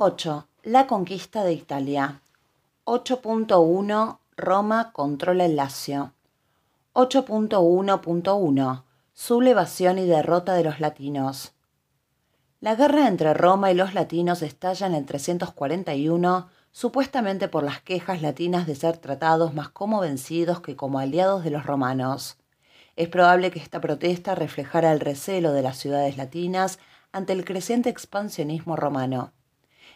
8. La conquista de Italia. 8.1. Roma controla el Lacio. 8.1.1. Sublevación y derrota de los latinos. La guerra entre Roma y los latinos estalla en el 341, supuestamente por las quejas latinas de ser tratados más como vencidos que como aliados de los romanos. Es probable que esta protesta reflejara el recelo de las ciudades latinas ante el creciente expansionismo romano.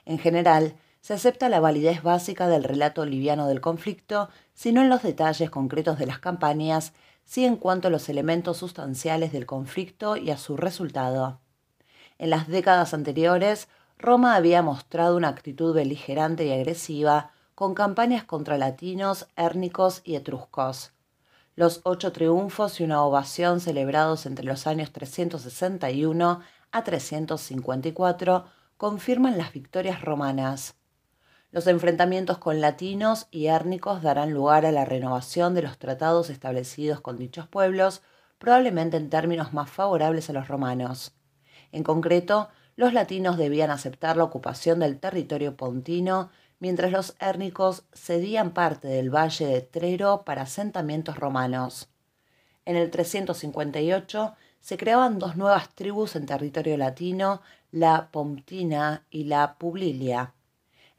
En general, se acepta la validez básica del relato liviano del conflicto, si en los detalles concretos de las campañas, si en cuanto a los elementos sustanciales del conflicto y a su resultado. En las décadas anteriores, Roma había mostrado una actitud beligerante y agresiva, con campañas contra latinos, érnicos y etruscos. Los ocho triunfos y una ovación celebrados entre los años 361 a 354 confirman las victorias romanas. Los enfrentamientos con latinos y érnicos darán lugar a la renovación de los tratados establecidos con dichos pueblos, probablemente en términos más favorables a los romanos. En concreto, los latinos debían aceptar la ocupación del territorio pontino, mientras los hérnicos cedían parte del valle de Trero para asentamientos romanos. En el 358 se creaban dos nuevas tribus en territorio latino, la Pomptina y la Publilia.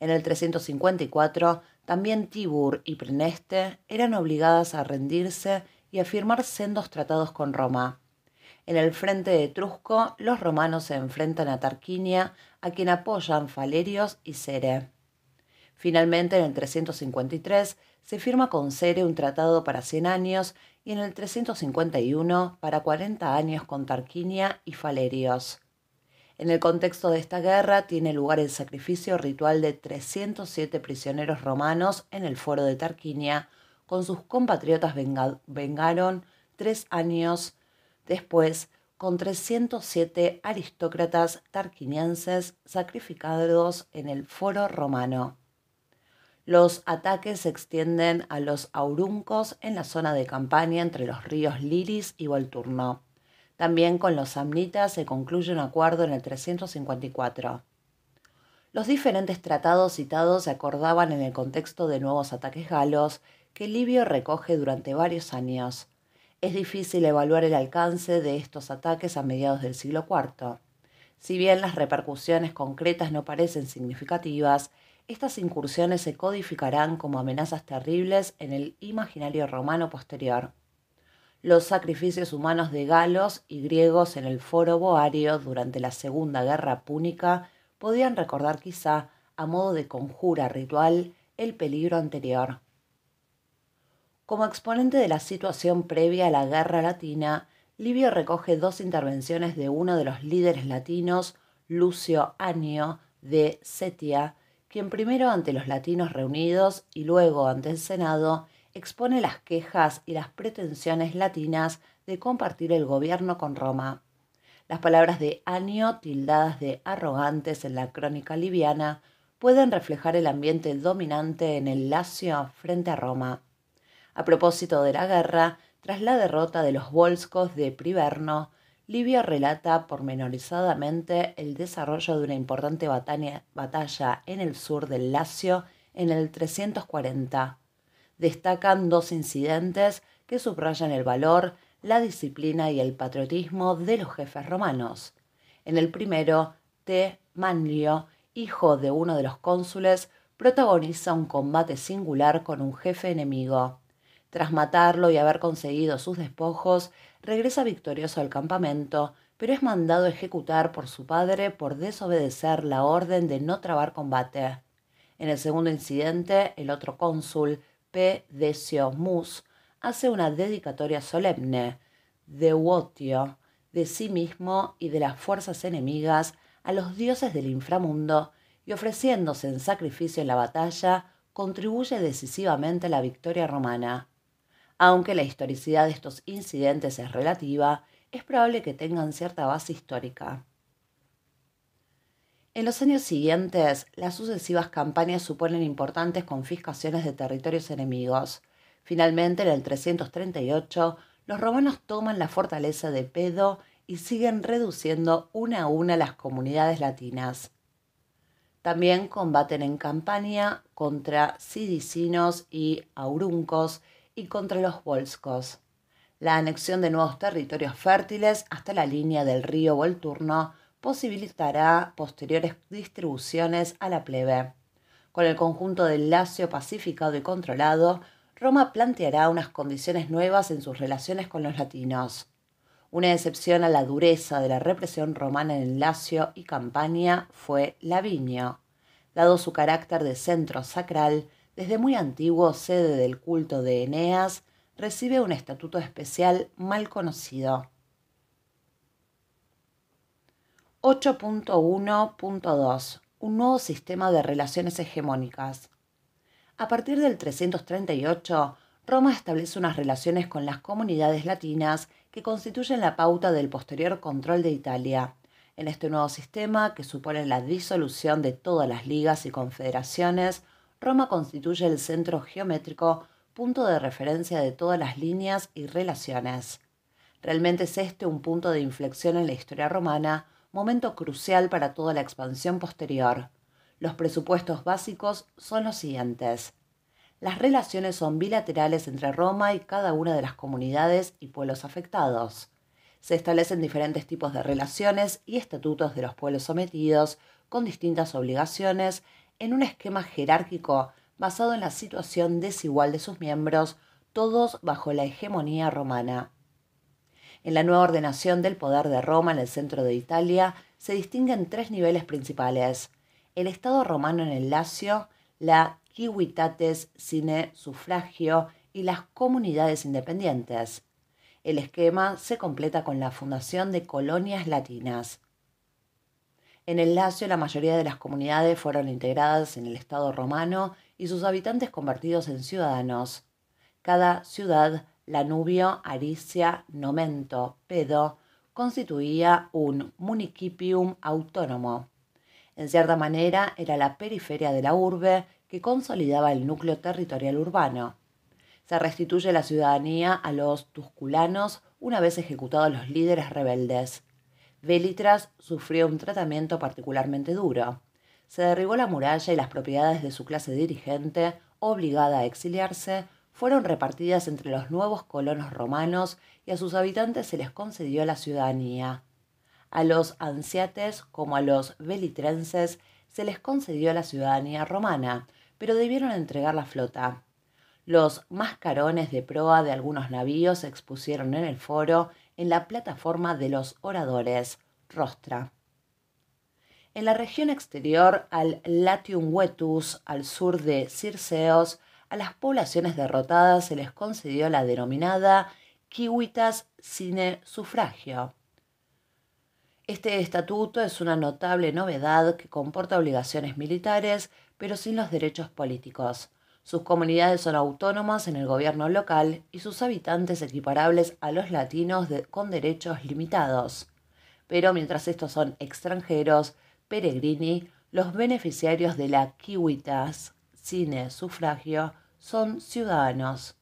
En el 354, también Tibur y Preneste eran obligadas a rendirse y a firmar sendos tratados con Roma. En el frente Etrusco, los romanos se enfrentan a Tarquinia, a quien apoyan Falerios y Cere. Finalmente, en el 353, se firma con Cere un tratado para 100 años y en el 351 para 40 años con Tarquinia y Falerios. En el contexto de esta guerra tiene lugar el sacrificio ritual de 307 prisioneros romanos en el foro de Tarquinia, con sus compatriotas vengaron tres años después con 307 aristócratas tarquinienses sacrificados en el foro romano. Los ataques se extienden a los auruncos en la zona de campaña entre los ríos Liris y Volturno. También con los samnitas se concluye un acuerdo en el 354. Los diferentes tratados citados se acordaban en el contexto de nuevos ataques galos que Livio recoge durante varios años. Es difícil evaluar el alcance de estos ataques a mediados del siglo IV. Si bien las repercusiones concretas no parecen significativas, estas incursiones se codificarán como amenazas terribles en el imaginario romano posterior. Los sacrificios humanos de galos y griegos en el foro boario durante la Segunda Guerra Púnica podían recordar quizá, a modo de conjura ritual, el peligro anterior. Como exponente de la situación previa a la Guerra Latina, Livio recoge dos intervenciones de uno de los líderes latinos, Lucio Anio de Setia, quien primero ante los latinos reunidos y luego ante el Senado expone las quejas y las pretensiones latinas de compartir el gobierno con Roma. Las palabras de Anio, tildadas de arrogantes en la crónica liviana, pueden reflejar el ambiente dominante en el Lacio frente a Roma. A propósito de la guerra, tras la derrota de los volscos de Priverno, Livio relata pormenorizadamente el desarrollo de una importante batalla en el sur del Lacio en el 340. Destacan dos incidentes que subrayan el valor, la disciplina y el patriotismo de los jefes romanos. En el primero, T. Manlio, hijo de uno de los cónsules, protagoniza un combate singular con un jefe enemigo. Tras matarlo y haber conseguido sus despojos, regresa victorioso al campamento, pero es mandado ejecutar por su padre por desobedecer la orden de no trabar combate. En el segundo incidente, el otro cónsul, P. Decio Mus, hace una dedicatoria solemne, de Deuotio de sí mismo y de las fuerzas enemigas a los dioses del inframundo y ofreciéndose en sacrificio en la batalla, contribuye decisivamente a la victoria romana. Aunque la historicidad de estos incidentes es relativa, es probable que tengan cierta base histórica. En los años siguientes, las sucesivas campañas suponen importantes confiscaciones de territorios enemigos. Finalmente, en el 338, los romanos toman la fortaleza de Pedo y siguen reduciendo una a una las comunidades latinas. También combaten en campaña contra sidicinos y auruncos y contra los volscos, la anexión de nuevos territorios fértiles hasta la línea del río Volturno posibilitará posteriores distribuciones a la plebe. Con el conjunto del Lacio pacificado y controlado, Roma planteará unas condiciones nuevas en sus relaciones con los latinos. Una excepción a la dureza de la represión romana en el Lacio y Campania fue Lavinio. Dado su carácter de centro sacral, desde muy antiguo sede del culto de Eneas, recibe un estatuto especial mal conocido. 8.1.2 Un nuevo sistema de relaciones hegemónicas. A partir del 338, Roma establece unas relaciones con las comunidades latinas que constituyen la pauta del posterior control de Italia. En este nuevo sistema, que supone la disolución de todas las ligas y confederaciones, Roma constituye el centro geométrico, punto de referencia de todas las líneas y relaciones. Realmente es este un punto de inflexión en la historia romana, momento crucial para toda la expansión posterior. Los presupuestos básicos son los siguientes. Las relaciones son bilaterales entre Roma y cada una de las comunidades y pueblos afectados. Se establecen diferentes tipos de relaciones y estatutos de los pueblos sometidos, con distintas obligaciones en un esquema jerárquico basado en la situación desigual de sus miembros, todos bajo la hegemonía romana. En la nueva ordenación del poder de Roma en el centro de Italia se distinguen tres niveles principales. El Estado romano en el Lacio, la civitates sine suffragio y las comunidades independientes. El esquema se completa con la fundación de colonias latinas. En el Lacio la mayoría de las comunidades fueron integradas en el Estado romano y sus habitantes convertidos en ciudadanos. Cada ciudad, Lanubio, Aricia, Nomento, Pedo, constituía un municipium autónomo. En cierta manera era la periferia de la urbe que consolidaba el núcleo territorial urbano. Se restituye la ciudadanía a los tusculanos una vez ejecutados los líderes rebeldes. Velitras sufrió un tratamiento particularmente duro. Se derribó la muralla y las propiedades de su clase dirigente, obligada a exiliarse, fueron repartidas entre los nuevos colonos romanos y a sus habitantes se les concedió la ciudadanía. A los ansiates, como a los belitrenses, se les concedió la ciudadanía romana, pero debieron entregar la flota. Los mascarones de proa de algunos navíos se expusieron en el foro en la plataforma de los oradores Rostra. En la región exterior al Latium Huetus, al sur de Circeos, a las poblaciones derrotadas se les concedió la denominada Kiwitas Sine Sufragio. Este estatuto es una notable novedad que comporta obligaciones militares, pero sin los derechos políticos. Sus comunidades son autónomas en el gobierno local y sus habitantes equiparables a los latinos con derechos limitados. Pero mientras estos son extranjeros, peregrini, los beneficiarios de la Kiwitas, cine, sufragio, son ciudadanos.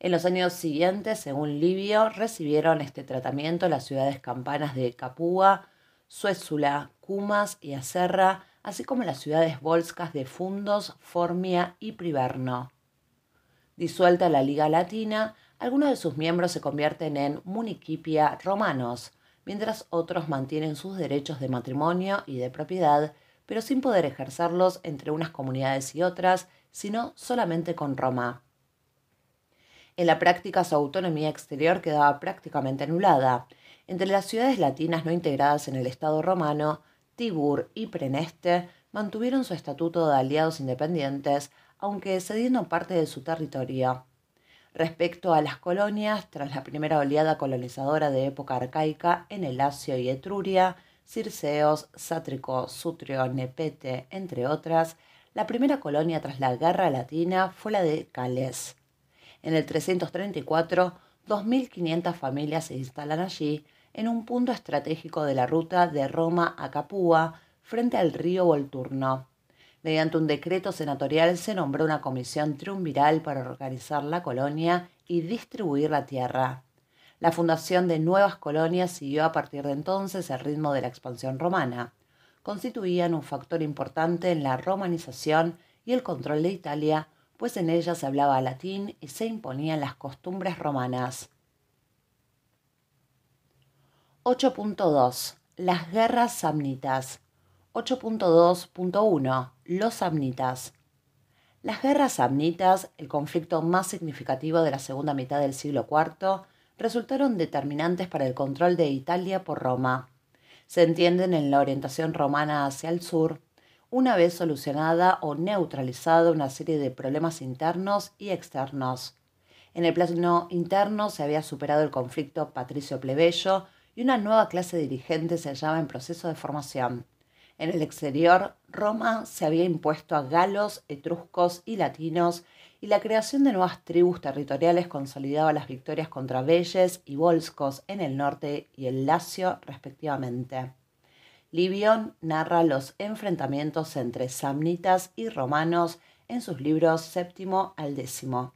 En los años siguientes, según Livio, recibieron este tratamiento las ciudades campanas de Capúa, Suézula, Cumas y Acerra, así como las ciudades volscas de Fundos, Formia y Priverno. Disuelta la Liga Latina, algunos de sus miembros se convierten en municipia romanos, mientras otros mantienen sus derechos de matrimonio y de propiedad, pero sin poder ejercerlos entre unas comunidades y otras, sino solamente con Roma. En la práctica su autonomía exterior quedaba prácticamente anulada. Entre las ciudades latinas no integradas en el Estado romano, Tibur y Preneste mantuvieron su estatuto de aliados independientes, aunque cediendo parte de su territorio. Respecto a las colonias, tras la primera oleada colonizadora de época arcaica en el Lacio y Etruria, Circeos, Sátrico, Sutrio, Nepete, entre otras, la primera colonia tras la guerra latina fue la de Cales. En el 334, 2.500 familias se instalan allí, en un punto estratégico de la ruta de Roma a Capua, frente al río Volturno. Mediante un decreto senatorial se nombró una comisión triunviral para organizar la colonia y distribuir la tierra. La fundación de nuevas colonias siguió a partir de entonces el ritmo de la expansión romana. Constituían un factor importante en la romanización y el control de Italia, pues en ella se hablaba latín y se imponían las costumbres romanas. 8.2 Las guerras samnitas. 8.2.1 Los samnitas. Las guerras samnitas, el conflicto más significativo de la segunda mitad del siglo IV, resultaron determinantes para el control de Italia por Roma. Se entienden en la orientación romana hacia el sur, una vez solucionada o neutralizada una serie de problemas internos y externos. En el plano interno se había superado el conflicto patricio-plebeyo y una nueva clase de se hallaba en proceso de formación. En el exterior, Roma se había impuesto a galos, etruscos y latinos, y la creación de nuevas tribus territoriales consolidaba las victorias contra Belles y Volscos en el norte y el Lacio, respectivamente. Livio narra los enfrentamientos entre samnitas y romanos en sus libros séptimo al décimo.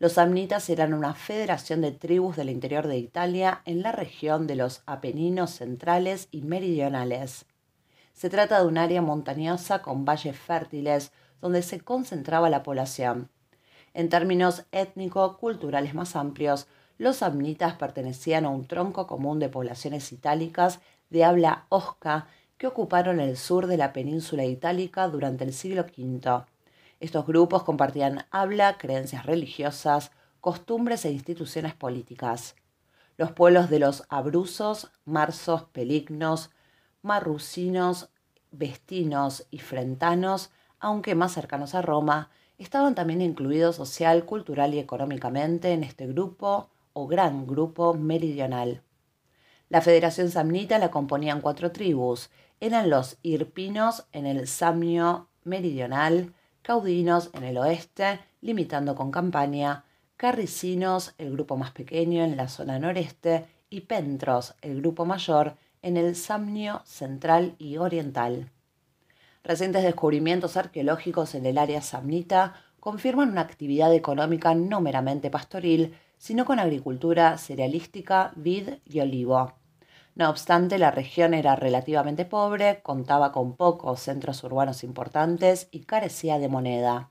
Los amnitas eran una federación de tribus del interior de Italia en la región de los Apeninos centrales y meridionales. Se trata de un área montañosa con valles fértiles donde se concentraba la población. En términos étnico-culturales más amplios, los amnitas pertenecían a un tronco común de poblaciones itálicas de habla osca que ocuparon el sur de la península itálica durante el siglo V. Estos grupos compartían habla, creencias religiosas, costumbres e instituciones políticas. Los pueblos de los Abruzos, Marsos, Pelignos, Marrucinos, Vestinos y Frentanos, aunque más cercanos a Roma, estaban también incluidos social, cultural y económicamente en este grupo o gran grupo meridional. La Federación Samnita la componían cuatro tribus. Eran los Irpinos en el Samnio meridional, Caudinos en el oeste, limitando con Campania, Carricinos, el grupo más pequeño en la zona noreste, y Pentros, el grupo mayor, en el Samnio central y oriental. Recientes descubrimientos arqueológicos en el área samnita confirman una actividad económica no meramente pastoril, sino con agricultura cerealística, vid y olivo. No obstante, la región era relativamente pobre, contaba con pocos centros urbanos importantes y carecía de moneda.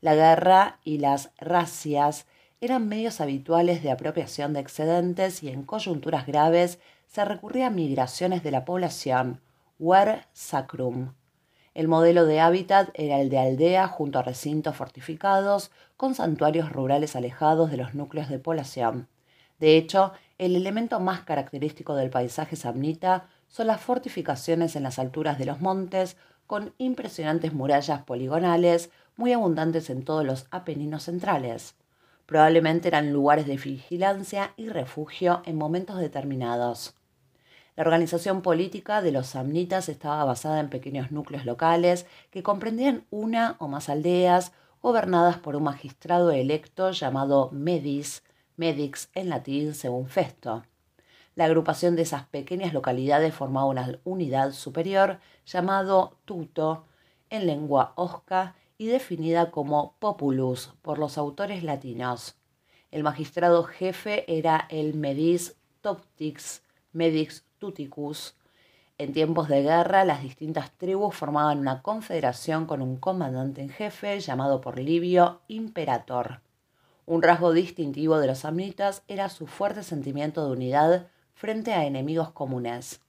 La guerra y las racias eran medios habituales de apropiación de excedentes y en coyunturas graves se recurría a migraciones de la población, Wer Sacrum. El modelo de hábitat era el de aldea junto a recintos fortificados con santuarios rurales alejados de los núcleos de población. De hecho, el elemento más característico del paisaje samnita son las fortificaciones en las alturas de los montes, con impresionantes murallas poligonales, muy abundantes en todos los Apeninos centrales. Probablemente eran lugares de vigilancia y refugio en momentos determinados. La organización política de los samnitas estaba basada en pequeños núcleos locales que comprendían una o más aldeas gobernadas por un magistrado electo llamado Medis, Medix en latín según Festo. La agrupación de esas pequeñas localidades formaba una unidad superior llamado tuto en lengua osca y definida como populus por los autores latinos. El magistrado jefe era el medis toptix, medix tuticus. En tiempos de guerra, las distintas tribus formaban una confederación con un comandante en jefe llamado por Livio imperator. Un rasgo distintivo de los samnitas era su fuerte sentimiento de unidad frente a enemigos comunes.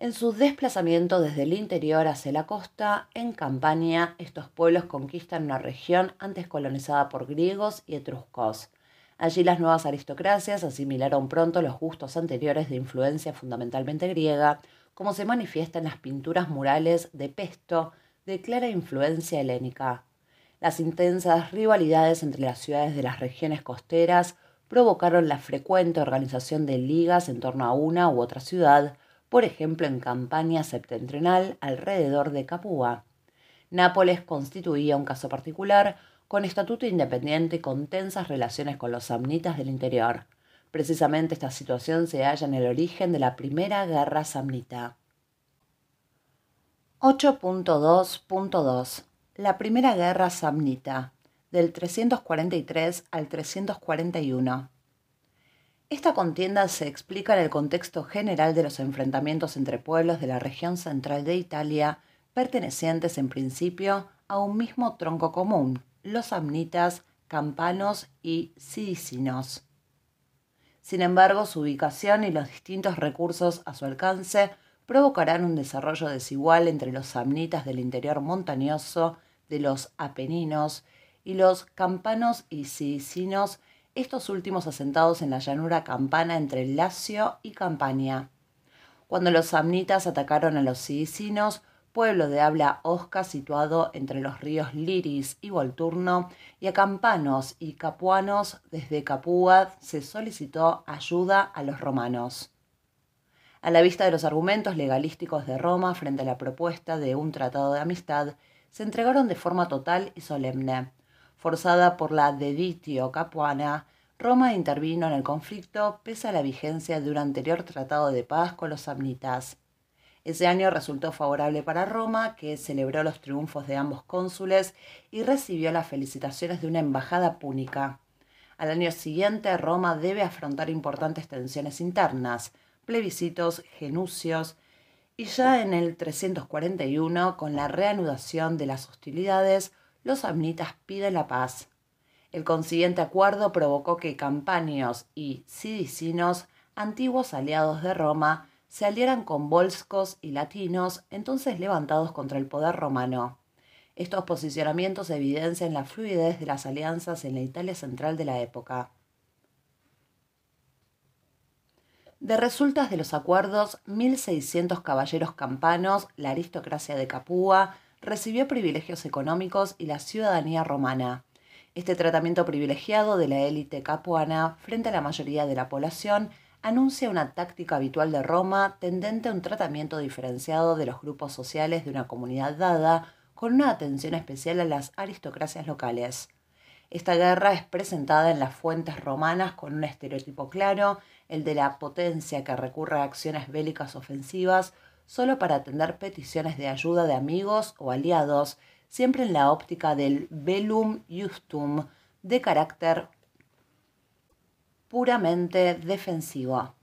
En su desplazamiento desde el interior hacia la costa, en Campania, estos pueblos conquistan una región antes colonizada por griegos y etruscos. Allí las nuevas aristocracias asimilaron pronto los gustos anteriores de influencia fundamentalmente griega, como se manifiesta en las pinturas murales de Pesto de clara influencia helénica. Las intensas rivalidades entre las ciudades de las regiones costeras provocaron la frecuente organización de ligas en torno a una u otra ciudad, por ejemplo en Campania septentrional alrededor de Capua. Nápoles constituía un caso particular, con estatuto independiente y con tensas relaciones con los samnitas del interior. Precisamente esta situación se halla en el origen de la primera guerra samnita. 8.2.2 la Primera Guerra Samnita, del 343 al 341. Esta contienda se explica en el contexto general de los enfrentamientos entre pueblos de la región central de Italia, pertenecientes en principio a un mismo tronco común, los samnitas, campanos y sidicinos. Sin embargo, su ubicación y los distintos recursos a su alcance provocarán un desarrollo desigual entre los samnitas del interior montañoso, de los apeninos y los campanos y sicinos, estos últimos asentados en la llanura campana entre Lacio y Campania. Cuando los samnitas atacaron a los sicinos, pueblo de habla osca situado entre los ríos Liris y Volturno, y a campanos y capuanos desde Capúa se solicitó ayuda a los romanos a la vista de los argumentos legalísticos de Roma frente a la propuesta de un tratado de amistad, se entregaron de forma total y solemne. Forzada por la deditio capuana, Roma intervino en el conflicto pese a la vigencia de un anterior tratado de paz con los samnitas. Ese año resultó favorable para Roma, que celebró los triunfos de ambos cónsules y recibió las felicitaciones de una embajada púnica. Al año siguiente, Roma debe afrontar importantes tensiones internas, plebiscitos, genucios, y ya en el 341, con la reanudación de las hostilidades, los amnitas piden la paz. El consiguiente acuerdo provocó que campanios y sidicinos, antiguos aliados de Roma, se aliaran con volscos y latinos, entonces levantados contra el poder romano. Estos posicionamientos evidencian la fluidez de las alianzas en la Italia central de la época. de resultas de los acuerdos, 1.600 caballeros campanos, la aristocracia de Capua, recibió privilegios económicos y la ciudadanía romana. Este tratamiento privilegiado de la élite capuana frente a la mayoría de la población anuncia una táctica habitual de Roma tendente a un tratamiento diferenciado de los grupos sociales de una comunidad dada, con una atención especial a las aristocracias locales. Esta guerra es presentada en las fuentes romanas con un estereotipo claro el de la potencia que recurre a acciones bélicas ofensivas solo para atender peticiones de ayuda de amigos o aliados, siempre en la óptica del velum justum de carácter puramente defensivo.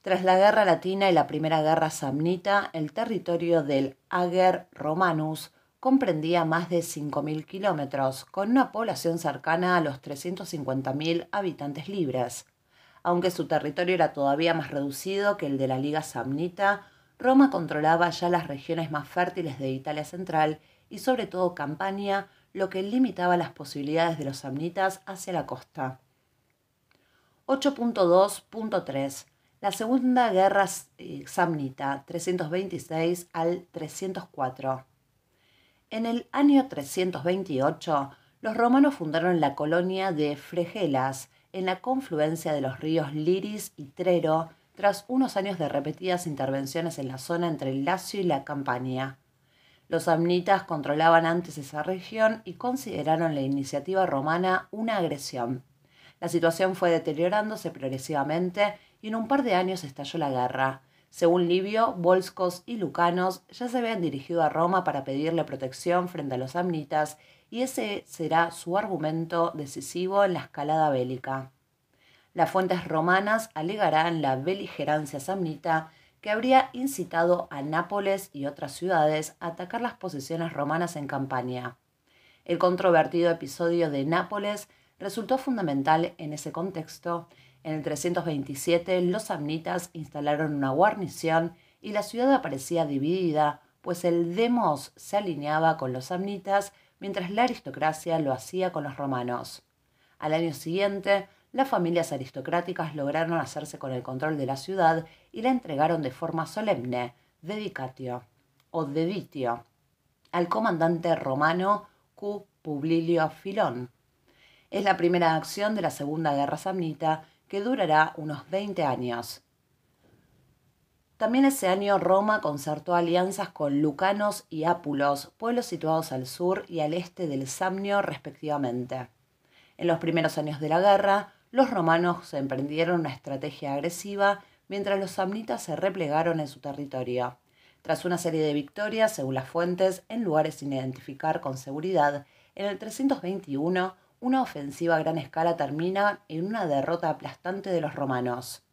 Tras la Guerra Latina y la Primera Guerra Samnita, el territorio del Ager Romanus comprendía más de 5.000 kilómetros, con una población cercana a los 350.000 habitantes libres. Aunque su territorio era todavía más reducido que el de la Liga Samnita, Roma controlaba ya las regiones más fértiles de Italia central y sobre todo Campania, lo que limitaba las posibilidades de los samnitas hacia la costa. 8.2.3 La Segunda Guerra eh, Samnita 326 al 304 En el año 328, los romanos fundaron la colonia de Fregelas, en la confluencia de los ríos Liris y Trero tras unos años de repetidas intervenciones en la zona entre el Lacio y la Campania. Los amnitas controlaban antes esa región y consideraron la iniciativa romana una agresión. La situación fue deteriorándose progresivamente y en un par de años estalló la guerra. Según Livio, volscos y lucanos ya se habían dirigido a Roma para pedirle protección frente a los amnitas y ese será su argumento decisivo en la escalada bélica. Las fuentes romanas alegarán la beligerancia samnita que habría incitado a Nápoles y otras ciudades a atacar las posiciones romanas en campaña. El controvertido episodio de Nápoles resultó fundamental en ese contexto. En el 327 los samnitas instalaron una guarnición y la ciudad aparecía dividida, pues el demos se alineaba con los samnitas mientras la aristocracia lo hacía con los romanos. Al año siguiente, las familias aristocráticas lograron hacerse con el control de la ciudad y la entregaron de forma solemne, dedicatio o deditio, al comandante romano Q. Publilio Filón. Es la primera acción de la Segunda Guerra Samnita que durará unos 20 años. También ese año Roma concertó alianzas con Lucanos y Apulos, pueblos situados al sur y al este del Samnio respectivamente. En los primeros años de la guerra, los romanos emprendieron una estrategia agresiva mientras los samnitas se replegaron en su territorio. Tras una serie de victorias, según las fuentes, en lugares sin identificar con seguridad, en el 321 una ofensiva a gran escala termina en una derrota aplastante de los romanos.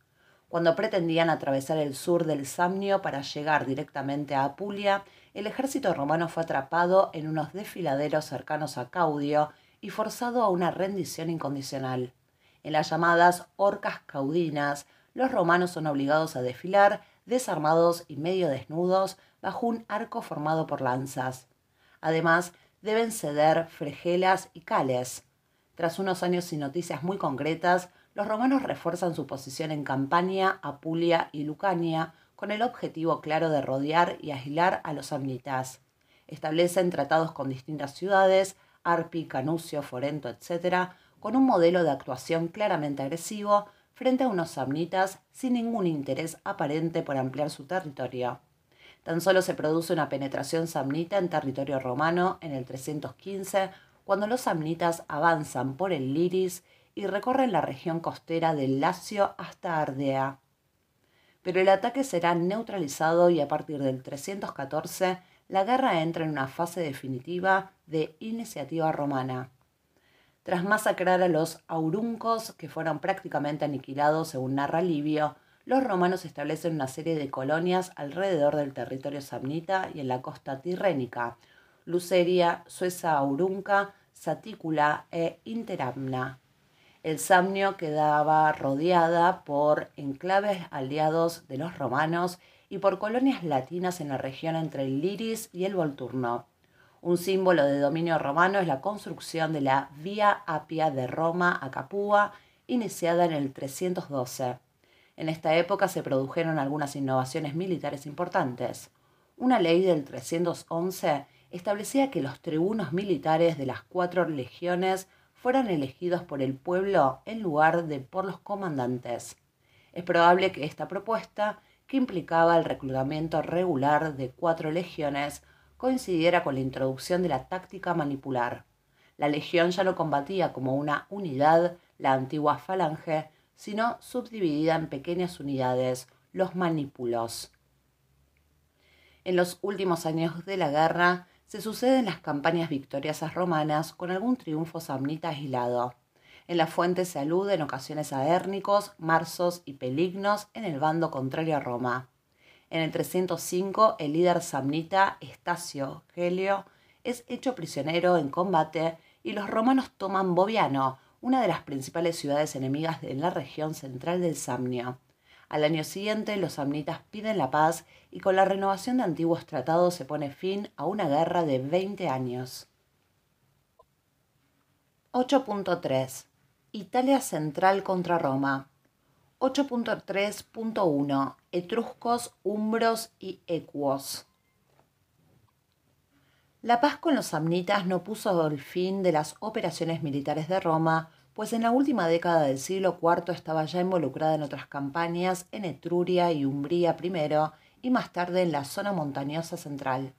Cuando pretendían atravesar el sur del Samnio para llegar directamente a Apulia, el ejército romano fue atrapado en unos desfiladeros cercanos a Caudio y forzado a una rendición incondicional. En las llamadas orcas caudinas, los romanos son obligados a desfilar desarmados y medio desnudos bajo un arco formado por lanzas. Además, deben ceder fregelas y cales. Tras unos años sin noticias muy concretas, los romanos refuerzan su posición en Campania, Apulia y Lucania con el objetivo claro de rodear y agilar a los samnitas. Establecen tratados con distintas ciudades, Arpi, Canucio, Forento, etc., con un modelo de actuación claramente agresivo frente a unos samnitas sin ningún interés aparente por ampliar su territorio. Tan solo se produce una penetración samnita en territorio romano en el 315, cuando los samnitas avanzan por el Liris y recorren la región costera del Lacio hasta Ardea. Pero el ataque será neutralizado y a partir del 314 la guerra entra en una fase definitiva de iniciativa romana. Tras masacrar a los auruncos, que fueron prácticamente aniquilados según narra Livio, los romanos establecen una serie de colonias alrededor del territorio samnita y en la costa tirrénica, Luceria, Sueza aurunca, Satícula e Interamna el Samnio quedaba rodeada por enclaves aliados de los romanos y por colonias latinas en la región entre el Liris y el Volturno. Un símbolo de dominio romano es la construcción de la Vía Apia de Roma a Capua, iniciada en el 312. En esta época se produjeron algunas innovaciones militares importantes. Una ley del 311 establecía que los tribunos militares de las cuatro legiones fueran elegidos por el pueblo en lugar de por los comandantes. Es probable que esta propuesta, que implicaba el reclutamiento regular de cuatro legiones, coincidiera con la introducción de la táctica manipular. La legión ya no combatía como una unidad, la antigua falange, sino subdividida en pequeñas unidades, los manipulos. En los últimos años de la guerra, se suceden las campañas victoriosas romanas con algún triunfo samnita aislado. En la fuente se alude en ocasiones a Hérnicos, Marsos y Pelignos en el bando contrario a Roma. En el 305, el líder samnita Estacio Gelio es hecho prisionero en combate y los romanos toman Boviano, una de las principales ciudades enemigas en la región central del Samnio. Al año siguiente, los samnitas piden la paz y con la renovación de antiguos tratados se pone fin a una guerra de 20 años. 8.3 Italia central contra Roma. 8.3.1 Etruscos, Umbros y Ecuos. La paz con los samnitas no puso el fin de las operaciones militares de Roma, pues en la última década del siglo IV estaba ya involucrada en otras campañas en Etruria y Umbría primero y más tarde en la zona montañosa central.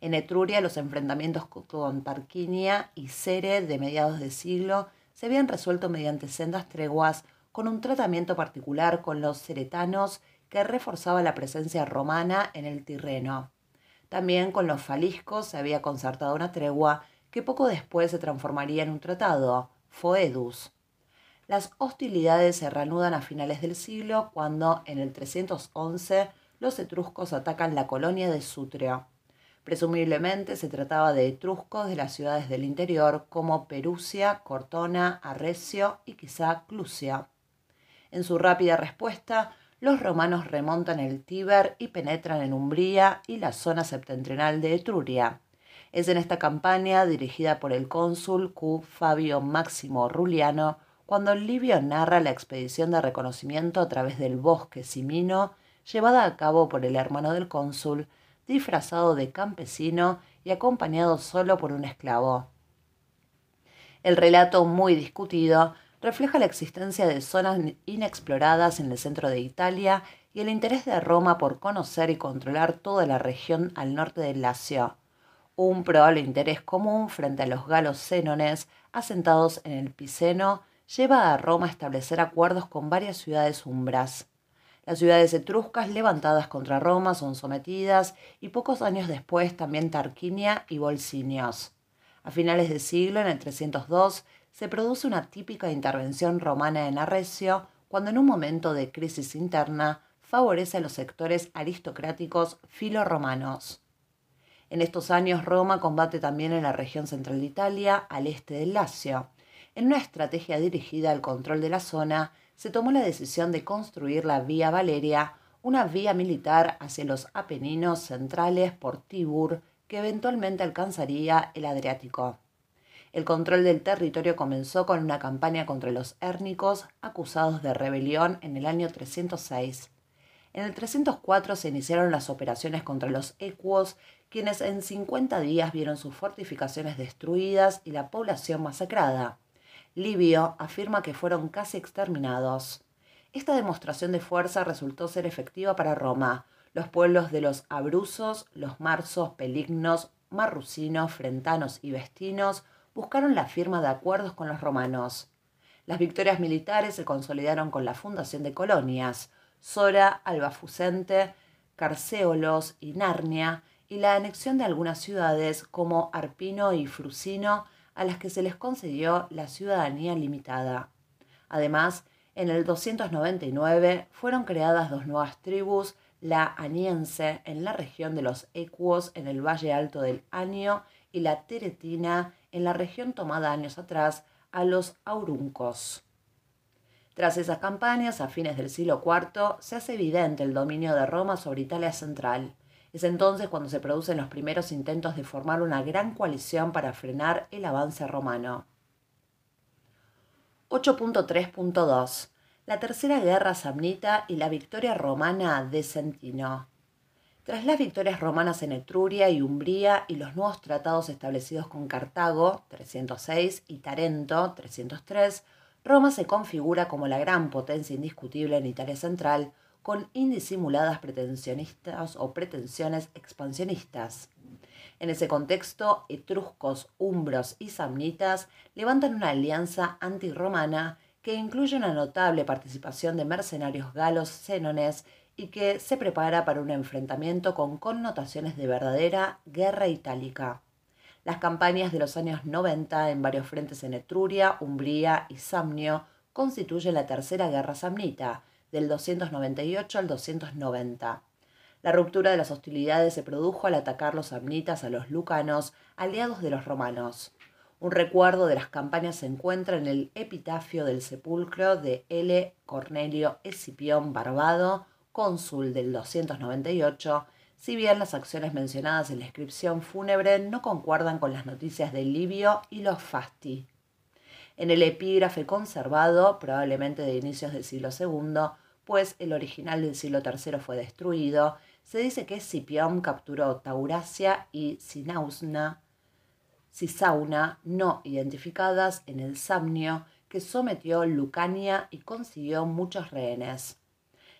En Etruria los enfrentamientos con Tarquinia y Cere de mediados de siglo se habían resuelto mediante sendas treguas con un tratamiento particular con los ceretanos que reforzaba la presencia romana en el Tirreno. También con los faliscos se había concertado una tregua que poco después se transformaría en un tratado, Foedus. Las hostilidades se reanudan a finales del siglo cuando, en el 311, los etruscos atacan la colonia de Sutria. Presumiblemente se trataba de etruscos de las ciudades del interior como Perusia, Cortona, Arrecio y quizá Clusia. En su rápida respuesta, los romanos remontan el Tíber y penetran en Umbría y la zona septentrional de Etruria. Es en esta campaña, dirigida por el cónsul Q. Fabio Máximo Ruliano, cuando Livio narra la expedición de reconocimiento a través del bosque simino llevada a cabo por el hermano del cónsul, disfrazado de campesino y acompañado solo por un esclavo. El relato, muy discutido, refleja la existencia de zonas inexploradas en el centro de Italia y el interés de Roma por conocer y controlar toda la región al norte del Lacio un probable interés común frente a los galos cénones asentados en el Piceno lleva a Roma a establecer acuerdos con varias ciudades umbras. Las ciudades etruscas levantadas contra Roma son sometidas y pocos años después también Tarquinia y Bolsinios. A finales de siglo, en el 302, se produce una típica intervención romana en Arrecio cuando en un momento de crisis interna favorece a los sectores aristocráticos filorromanos. En estos años Roma combate también en la región central de Italia, al este del Lacio. En una estrategia dirigida al control de la zona, se tomó la decisión de construir la Vía Valeria, una vía militar hacia los Apeninos centrales por Tibur, que eventualmente alcanzaría el Adriático. El control del territorio comenzó con una campaña contra los érnicos, acusados de rebelión en el año 306. En el 304 se iniciaron las operaciones contra los ecuos quienes en 50 días vieron sus fortificaciones destruidas y la población masacrada. Livio afirma que fueron casi exterminados. Esta demostración de fuerza resultó ser efectiva para Roma. Los pueblos de los Abruzos, los Marsos, Pelignos, Marrucinos, Frentanos y Vestinos buscaron la firma de acuerdos con los romanos. Las victorias militares se consolidaron con la fundación de colonias. Sora, Fusente, Carceolos y Narnia y la anexión de algunas ciudades como Arpino y Frusino, a las que se les concedió la ciudadanía limitada. Además, en el 299 fueron creadas dos nuevas tribus, la Aniense en la región de los Ecuos en el Valle Alto del Anio y la Teretina en la región tomada años atrás a los Auruncos. Tras esas campañas, a fines del siglo IV, se hace evidente el dominio de Roma sobre Italia Central. Es entonces cuando se producen los primeros intentos de formar una gran coalición para frenar el avance romano. 8.3.2 La Tercera Guerra Samnita y la victoria romana de Sentino. Tras las victorias romanas en Etruria y Umbría y los nuevos tratados establecidos con Cartago, 306, y Tarento, 303, Roma se configura como la gran potencia indiscutible en Italia Central, con indisimuladas pretensionistas o pretensiones expansionistas. En ese contexto, etruscos, umbros y samnitas levantan una alianza antirromana que incluye una notable participación de mercenarios galos xénones y que se prepara para un enfrentamiento con connotaciones de verdadera guerra itálica. Las campañas de los años 90 en varios frentes en Etruria, Umbría y Samnio constituyen la Tercera Guerra Samnita, del 298 al 290. La ruptura de las hostilidades se produjo al atacar los amnitas a los lucanos, aliados de los romanos. Un recuerdo de las campañas se encuentra en el epitafio del sepulcro de L. Cornelio Escipión Barbado, cónsul del 298, si bien las acciones mencionadas en la inscripción fúnebre no concuerdan con las noticias de Livio y los Fasti en el epígrafe conservado, probablemente de inicios del siglo II, pues el original del siglo III fue destruido, se dice que Scipión capturó Taurasia y Sinausna, Sisauna, no identificadas en el Samnio, que sometió Lucania y consiguió muchos rehenes.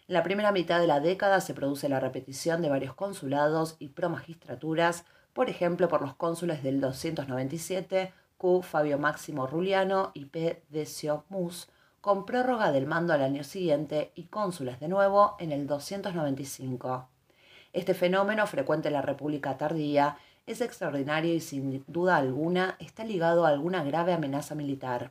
En la primera mitad de la década se produce la repetición de varios consulados y promagistraturas, por ejemplo por los cónsules del 297 Q. Fabio Máximo Ruliano y P. Decio Mus, con prórroga del mando al año siguiente y cónsules de nuevo en el 295. Este fenómeno, frecuente en la República tardía, es extraordinario y sin duda alguna está ligado a alguna grave amenaza militar.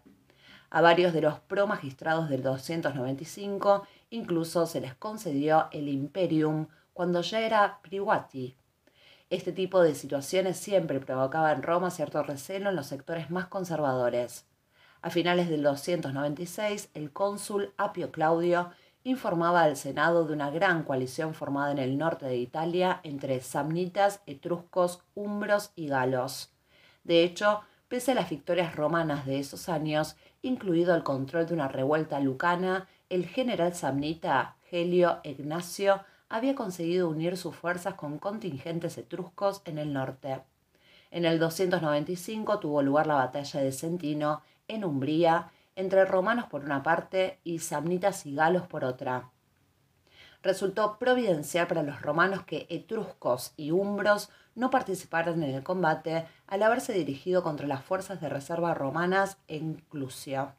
A varios de los promagistrados del 295 incluso se les concedió el imperium cuando ya era privati, este tipo de situaciones siempre provocaba en Roma cierto recelo en los sectores más conservadores. A finales del 296, el cónsul Apio Claudio informaba al Senado de una gran coalición formada en el norte de Italia entre samnitas, etruscos, umbros y galos. De hecho, pese a las victorias romanas de esos años, incluido el control de una revuelta lucana, el general samnita Helio Ignacio había conseguido unir sus fuerzas con contingentes etruscos en el norte. En el 295 tuvo lugar la batalla de Centino, en Umbría, entre romanos por una parte y samnitas y galos por otra. Resultó providencial para los romanos que etruscos y umbros no participaran en el combate al haberse dirigido contra las fuerzas de reserva romanas en Clusia.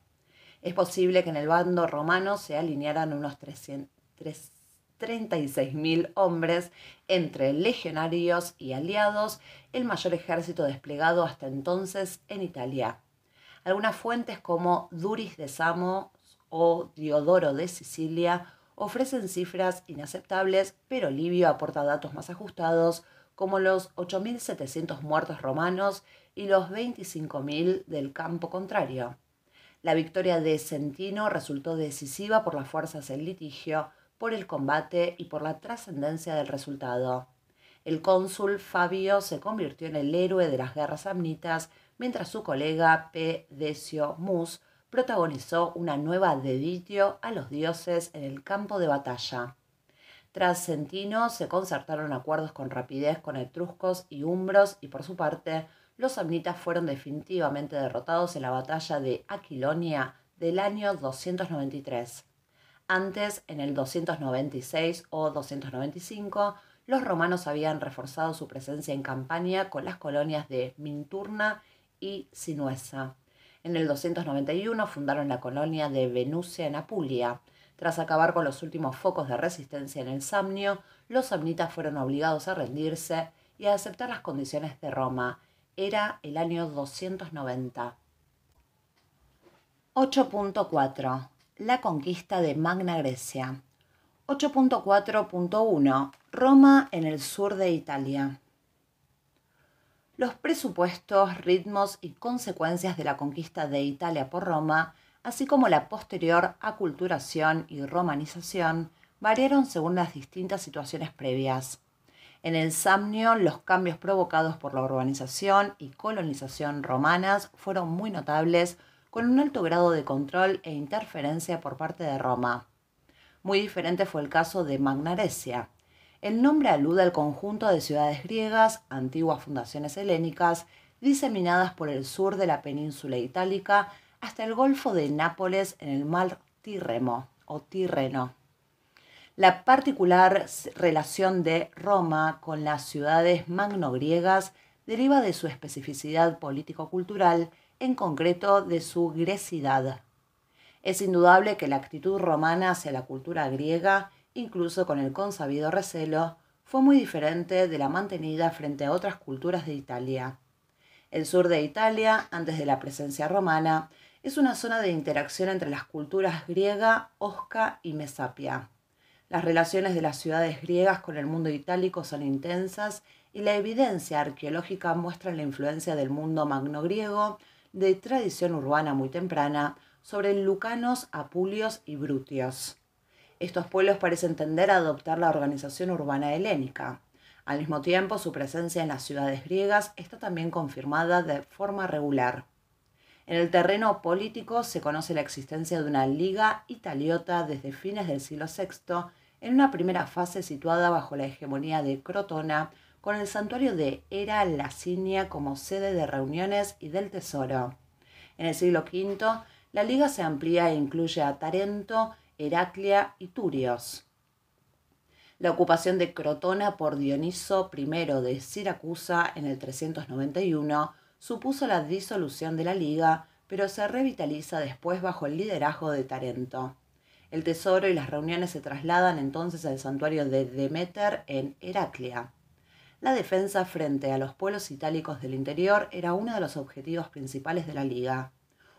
Es posible que en el bando romano se alinearan unos 300 36.000 hombres entre legionarios y aliados, el mayor ejército desplegado hasta entonces en Italia. Algunas fuentes como Duris de Samos o Diodoro de Sicilia ofrecen cifras inaceptables, pero Livio aporta datos más ajustados como los 8.700 muertos romanos y los 25.000 del campo contrario. La victoria de Centino resultó decisiva por las fuerzas en litigio, por el combate y por la trascendencia del resultado. El cónsul Fabio se convirtió en el héroe de las guerras amnitas, mientras su colega P. Decio Mus protagonizó una nueva deditio a los dioses en el campo de batalla. Tras Centino se concertaron acuerdos con rapidez con etruscos y umbros y por su parte los amnitas fueron definitivamente derrotados en la batalla de Aquilonia del año 293. Antes, en el 296 o 295, los romanos habían reforzado su presencia en Campania con las colonias de Minturna y Sinuesa. En el 291 fundaron la colonia de Venusia en Apulia. Tras acabar con los últimos focos de resistencia en el Samnio, los samnitas fueron obligados a rendirse y a aceptar las condiciones de Roma. Era el año 290. 8.4 la conquista de Magna Grecia. 8.4.1 Roma en el sur de Italia. Los presupuestos, ritmos y consecuencias de la conquista de Italia por Roma, así como la posterior aculturación y romanización, variaron según las distintas situaciones previas. En el Samnio, los cambios provocados por la urbanización y colonización romanas fueron muy notables, con un alto grado de control e interferencia por parte de Roma. Muy diferente fue el caso de Magna El nombre alude al conjunto de ciudades griegas, antiguas fundaciones helénicas, diseminadas por el sur de la península itálica hasta el Golfo de Nápoles en el mar Tirremo o Tirreno. La particular relación de Roma con las ciudades magno-griegas deriva de su especificidad político-cultural en concreto de su grecidad. Es indudable que la actitud romana hacia la cultura griega, incluso con el consabido recelo, fue muy diferente de la mantenida frente a otras culturas de Italia. El sur de Italia, antes de la presencia romana, es una zona de interacción entre las culturas griega, osca y mesapia. Las relaciones de las ciudades griegas con el mundo itálico son intensas y la evidencia arqueológica muestra la influencia del mundo magno griego de tradición urbana muy temprana sobre lucanos, apulios y brutios. Estos pueblos parecen tender a adoptar la organización urbana helénica. Al mismo tiempo, su presencia en las ciudades griegas está también confirmada de forma regular. En el terreno político se conoce la existencia de una liga italiota desde fines del siglo VI, en una primera fase situada bajo la hegemonía de Crotona, con el santuario de Hera Lacinia como sede de reuniones y del tesoro. En el siglo V, la liga se amplía e incluye a Tarento, Heraclea y Turios. La ocupación de Crotona por Dioniso I de Siracusa en el 391 supuso la disolución de la liga, pero se revitaliza después bajo el liderazgo de Tarento. El tesoro y las reuniones se trasladan entonces al santuario de Demeter en Heraclea. La defensa frente a los pueblos itálicos del interior era uno de los objetivos principales de la Liga.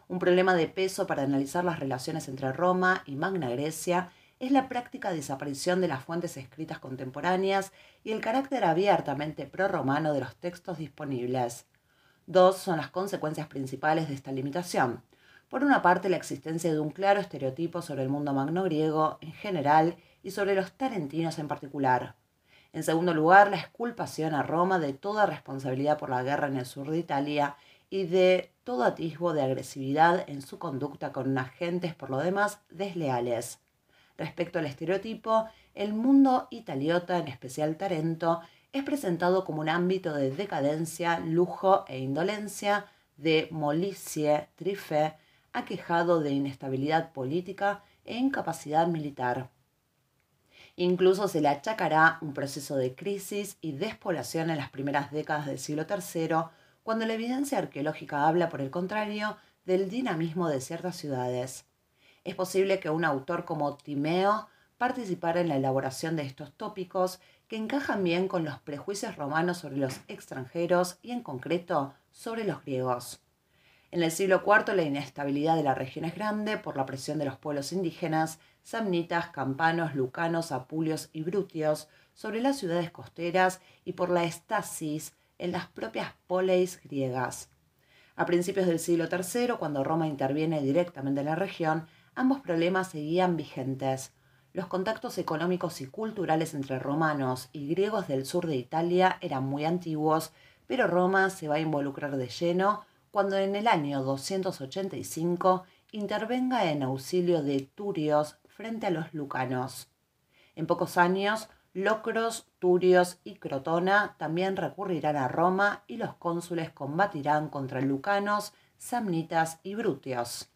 Un problema de peso para analizar las relaciones entre Roma y Magna Grecia es la práctica desaparición de las fuentes escritas contemporáneas y el carácter abiertamente prorromano de los textos disponibles. Dos son las consecuencias principales de esta limitación. Por una parte, la existencia de un claro estereotipo sobre el mundo magno griego en general y sobre los tarentinos en particular. En segundo lugar, la exculpación a Roma de toda responsabilidad por la guerra en el sur de Italia y de todo atisbo de agresividad en su conducta con agentes por lo demás desleales. Respecto al estereotipo, el mundo italiota, en especial Tarento, es presentado como un ámbito de decadencia, lujo e indolencia, de molicie, trife, aquejado de inestabilidad política e incapacidad militar. Incluso se le achacará un proceso de crisis y despoblación en las primeras décadas del siglo III, cuando la evidencia arqueológica habla, por el contrario, del dinamismo de ciertas ciudades. Es posible que un autor como Timeo participara en la elaboración de estos tópicos que encajan bien con los prejuicios romanos sobre los extranjeros y en concreto sobre los griegos. En el siglo IV la inestabilidad de la región es grande por la presión de los pueblos indígenas, samnitas, campanos, lucanos, apulios y brutios sobre las ciudades costeras y por la estasis en las propias poleis griegas. A principios del siglo III, cuando Roma interviene directamente en la región, ambos problemas seguían vigentes. Los contactos económicos y culturales entre romanos y griegos del sur de Italia eran muy antiguos, pero Roma se va a involucrar de lleno cuando en el año 285 intervenga en auxilio de Turios frente a los Lucanos. En pocos años, Locros, Turios y Crotona también recurrirán a Roma y los cónsules combatirán contra Lucanos, Samnitas y Brutios.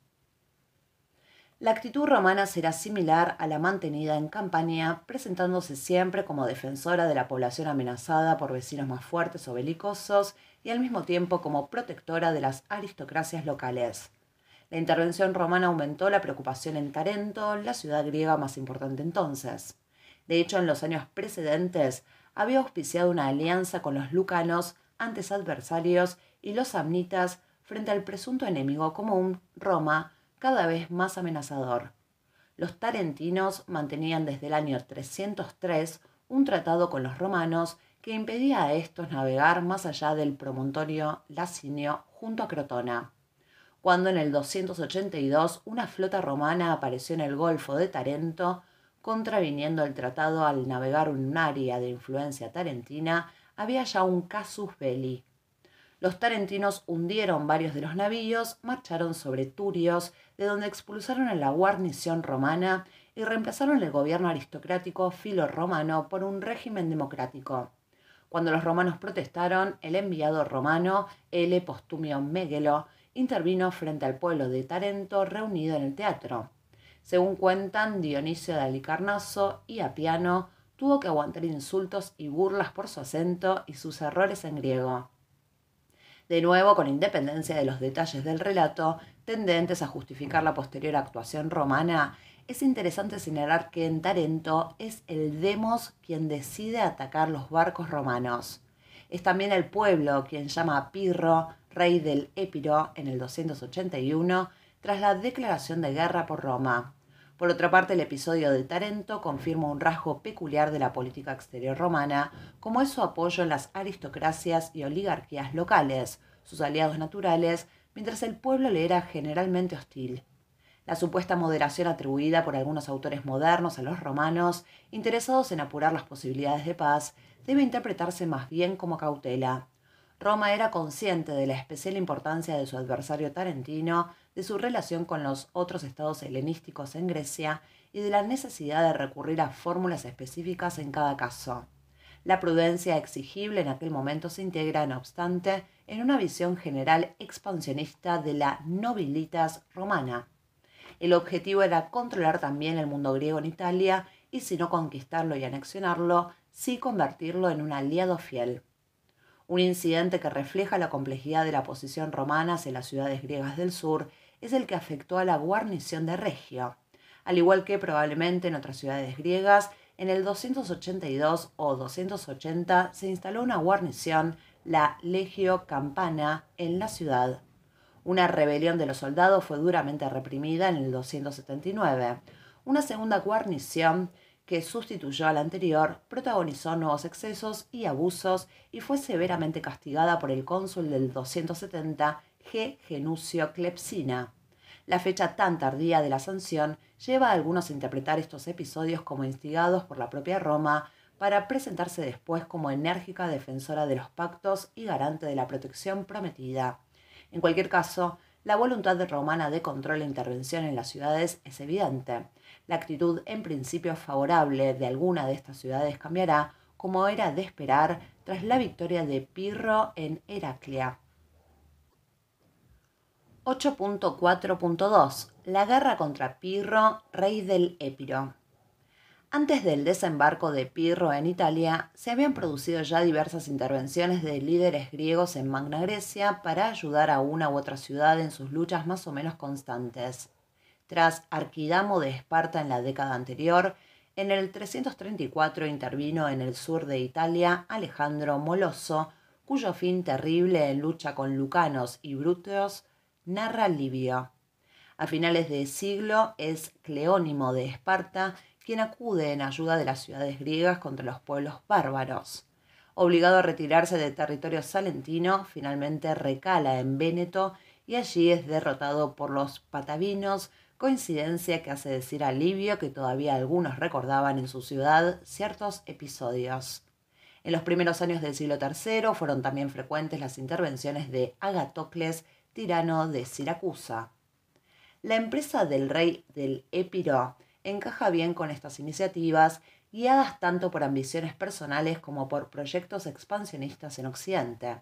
La actitud romana será similar a la mantenida en Campania, presentándose siempre como defensora de la población amenazada por vecinos más fuertes o belicosos y al mismo tiempo como protectora de las aristocracias locales. La intervención romana aumentó la preocupación en Tarento, la ciudad griega más importante entonces. De hecho, en los años precedentes había auspiciado una alianza con los lucanos, antes adversarios, y los amnitas, frente al presunto enemigo común, Roma, cada vez más amenazador. Los tarentinos mantenían desde el año 303 un tratado con los romanos que impedía a estos navegar más allá del promontorio Lacinio junto a Crotona. Cuando en el 282 una flota romana apareció en el Golfo de Tarento, contraviniendo el tratado al navegar un área de influencia tarentina, había ya un casus belli. Los tarentinos hundieron varios de los navíos, marcharon sobre Turios, de donde expulsaron a la guarnición romana y reemplazaron el gobierno aristocrático filo-romano por un régimen democrático. Cuando los romanos protestaron, el enviado romano L. Postumio Megelo intervino frente al pueblo de Tarento reunido en el teatro. Según cuentan, Dionisio de Alicarnaso y Apiano tuvo que aguantar insultos y burlas por su acento y sus errores en griego. De nuevo, con independencia de los detalles del relato, tendentes a justificar la posterior actuación romana, es interesante señalar que en Tarento es el Demos quien decide atacar los barcos romanos. Es también el pueblo quien llama a Pirro, rey del Épiro, en el 281, tras la declaración de guerra por Roma. Por otra parte, el episodio de Tarento confirma un rasgo peculiar de la política exterior romana, como es su apoyo en las aristocracias y oligarquías locales, sus aliados naturales, mientras el pueblo le era generalmente hostil la supuesta moderación atribuida por algunos autores modernos a los romanos, interesados en apurar las posibilidades de paz, debe interpretarse más bien como cautela. Roma era consciente de la especial importancia de su adversario tarentino, de su relación con los otros estados helenísticos en Grecia y de la necesidad de recurrir a fórmulas específicas en cada caso. La prudencia exigible en aquel momento se integra, no obstante, en una visión general expansionista de la nobilitas romana, el objetivo era controlar también el mundo griego en Italia y si no conquistarlo y anexionarlo, sí convertirlo en un aliado fiel. Un incidente que refleja la complejidad de la posición romana hacia las ciudades griegas del sur es el que afectó a la guarnición de Regio. Al igual que probablemente en otras ciudades griegas, en el 282 o 280 se instaló una guarnición, la Legio Campana, en la ciudad. Una rebelión de los soldados fue duramente reprimida en el 279. Una segunda guarnición, que sustituyó a la anterior, protagonizó nuevos excesos y abusos y fue severamente castigada por el cónsul del 270, G. Genucio Clepsina. La fecha tan tardía de la sanción lleva a algunos a interpretar estos episodios como instigados por la propia Roma para presentarse después como enérgica defensora de los pactos y garante de la protección prometida. En cualquier caso, la voluntad romana de control e intervención en las ciudades es evidente. La actitud en principio favorable de alguna de estas ciudades cambiará, como era de esperar, tras la victoria de Pirro en Heraclea. 8.4.2 La guerra contra Pirro, rey del Épiro. Antes del desembarco de Pirro en Italia, se habían producido ya diversas intervenciones de líderes griegos en Magna Grecia para ayudar a una u otra ciudad en sus luchas más o menos constantes. Tras Arquidamo de Esparta en la década anterior, en el 334 intervino en el sur de Italia Alejandro Moloso, cuyo fin terrible en lucha con Lucanos y brúteos narra Livio. A finales de siglo es Cleónimo de Esparta quien acude en ayuda de las ciudades griegas contra los pueblos bárbaros. Obligado a retirarse del territorio salentino, finalmente recala en Véneto y allí es derrotado por los patavinos, coincidencia que hace decir a Livio que todavía algunos recordaban en su ciudad ciertos episodios. En los primeros años del siglo III fueron también frecuentes las intervenciones de Agatocles, tirano de Siracusa. La empresa del rey del Epiro encaja bien con estas iniciativas, guiadas tanto por ambiciones personales como por proyectos expansionistas en Occidente.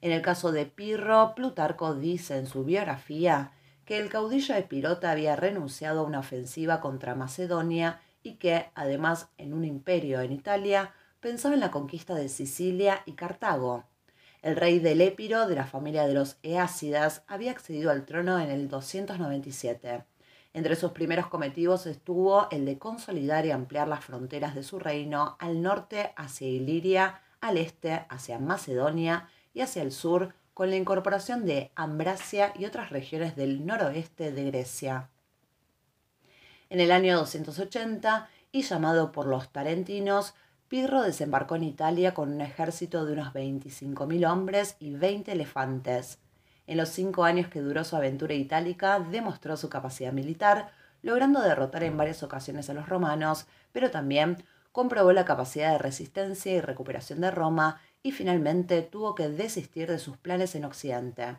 En el caso de Pirro, Plutarco dice en su biografía que el caudillo de Pirota había renunciado a una ofensiva contra Macedonia y que, además, en un imperio en Italia, pensaba en la conquista de Sicilia y Cartago. El rey del Épiro, de la familia de los Eácidas, había accedido al trono en el 297. Entre sus primeros cometivos estuvo el de consolidar y ampliar las fronteras de su reino al norte hacia Iliria, al este hacia Macedonia y hacia el sur con la incorporación de Ambracia y otras regiones del noroeste de Grecia. En el año 280, y llamado por los tarentinos, Pirro desembarcó en Italia con un ejército de unos 25.000 hombres y 20 elefantes. En los cinco años que duró su aventura itálica, demostró su capacidad militar, logrando derrotar en varias ocasiones a los romanos, pero también comprobó la capacidad de resistencia y recuperación de Roma y finalmente tuvo que desistir de sus planes en Occidente.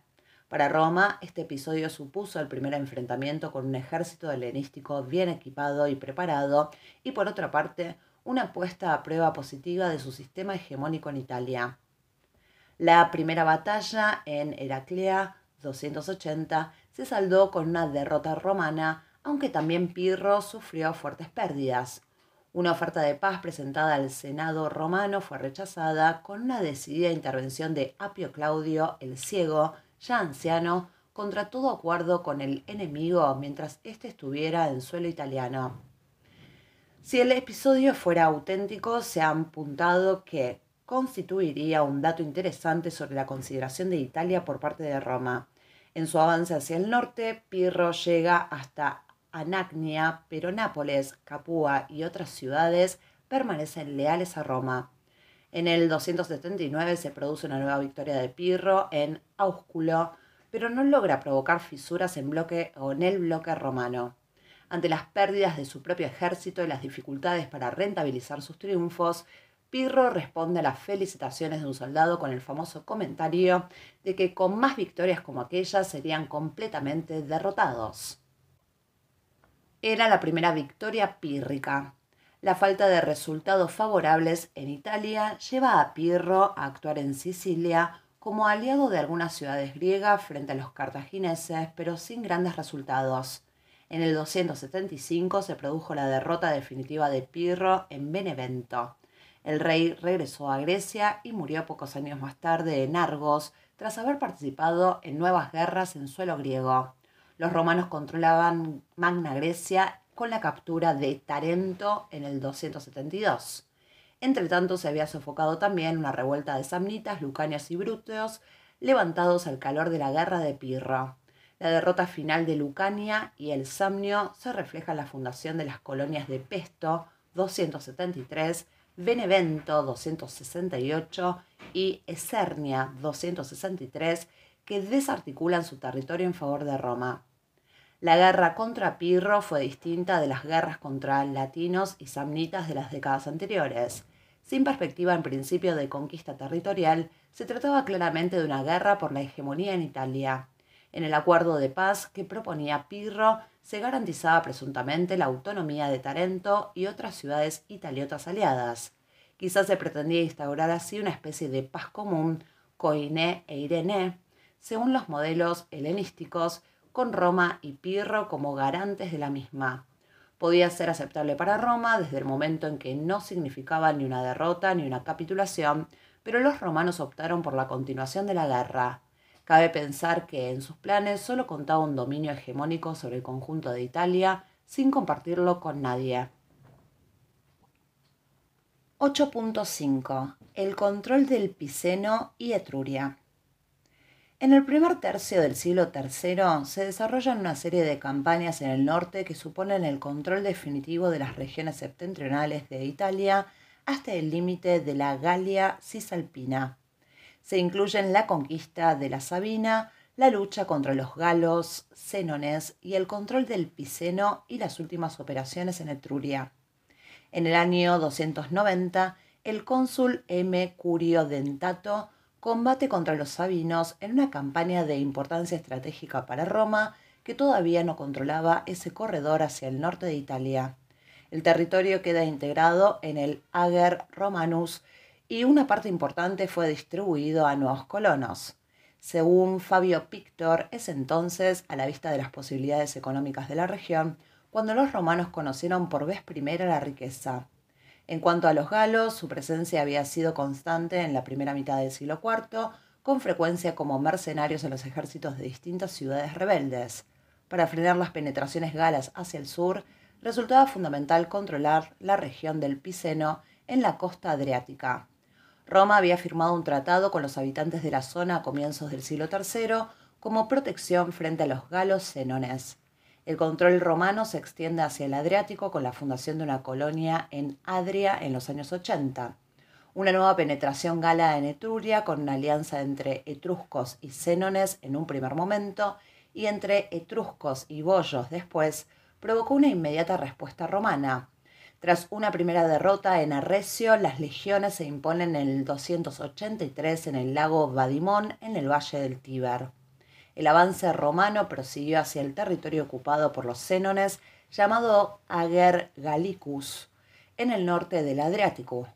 Para Roma, este episodio supuso el primer enfrentamiento con un ejército helenístico bien equipado y preparado y por otra parte, una puesta a prueba positiva de su sistema hegemónico en Italia. La primera batalla en Heraclea 280 se saldó con una derrota romana, aunque también Pirro sufrió fuertes pérdidas. Una oferta de paz presentada al Senado romano fue rechazada con una decidida intervención de Apio Claudio el Ciego, ya anciano, contra todo acuerdo con el enemigo mientras éste estuviera en suelo italiano. Si el episodio fuera auténtico, se han apuntado que constituiría un dato interesante sobre la consideración de Italia por parte de Roma. En su avance hacia el norte, Pirro llega hasta Anacnia, pero Nápoles, Capua y otras ciudades permanecen leales a Roma. En el 279 se produce una nueva victoria de Pirro en Ausculo, pero no logra provocar fisuras en bloque o en el bloque romano. Ante las pérdidas de su propio ejército y las dificultades para rentabilizar sus triunfos, Pirro responde a las felicitaciones de un soldado con el famoso comentario de que con más victorias como aquella serían completamente derrotados. Era la primera victoria pírrica. La falta de resultados favorables en Italia lleva a Pirro a actuar en Sicilia como aliado de algunas ciudades griegas frente a los cartagineses, pero sin grandes resultados. En el 275 se produjo la derrota definitiva de Pirro en Benevento el rey regresó a Grecia y murió pocos años más tarde en Argos, tras haber participado en nuevas guerras en suelo griego. Los romanos controlaban Magna Grecia con la captura de Tarento en el 272. Entretanto, se había sofocado también una revuelta de samnitas, Lucanias y bruteos, levantados al calor de la guerra de Pirro. La derrota final de Lucania y el Samnio se refleja en la fundación de las colonias de Pesto 273 Benevento 268 y Esernia 263, que desarticulan su territorio en favor de Roma. La guerra contra Pirro fue distinta de las guerras contra latinos y samnitas de las décadas anteriores. Sin perspectiva en principio de conquista territorial, se trataba claramente de una guerra por la hegemonía en Italia. En el acuerdo de paz que proponía Pirro, se garantizaba presuntamente la autonomía de Tarento y otras ciudades italiotas aliadas. Quizás se pretendía instaurar así una especie de paz común, coine e Irene, según los modelos helenísticos, con Roma y Pirro como garantes de la misma. Podía ser aceptable para Roma desde el momento en que no significaba ni una derrota ni una capitulación, pero los romanos optaron por la continuación de la guerra. Cabe pensar que en sus planes solo contaba un dominio hegemónico sobre el conjunto de Italia sin compartirlo con nadie. 8.5. El control del Piceno y Etruria. En el primer tercio del siglo III se desarrollan una serie de campañas en el norte que suponen el control definitivo de las regiones septentrionales de Italia hasta el límite de la Galia cisalpina. Se incluyen la conquista de la Sabina, la lucha contra los galos, cenones y el control del Piceno y las últimas operaciones en Etruria. En el año 290, el cónsul M. Curio Dentato combate contra los sabinos en una campaña de importancia estratégica para Roma que todavía no controlaba ese corredor hacia el norte de Italia. El territorio queda integrado en el Ager Romanus y una parte importante fue distribuido a nuevos colonos. Según Fabio Pictor, es entonces, a la vista de las posibilidades económicas de la región, cuando los romanos conocieron por vez primera la riqueza. En cuanto a los galos, su presencia había sido constante en la primera mitad del siglo IV, con frecuencia como mercenarios en los ejércitos de distintas ciudades rebeldes. Para frenar las penetraciones galas hacia el sur, resultaba fundamental controlar la región del Piceno en la costa adriática. Roma había firmado un tratado con los habitantes de la zona a comienzos del siglo III como protección frente a los galos senones. El control romano se extiende hacia el Adriático con la fundación de una colonia en Adria en los años 80. Una nueva penetración gala en Etruria con una alianza entre etruscos y senones en un primer momento y entre etruscos y boyos después provocó una inmediata respuesta romana. Tras una primera derrota en Arrecio, las legiones se imponen en el 283 en el lago Vadimón, en el valle del Tíber. El avance romano prosiguió hacia el territorio ocupado por los cénones, llamado Ager Gallicus, en el norte del Adriático.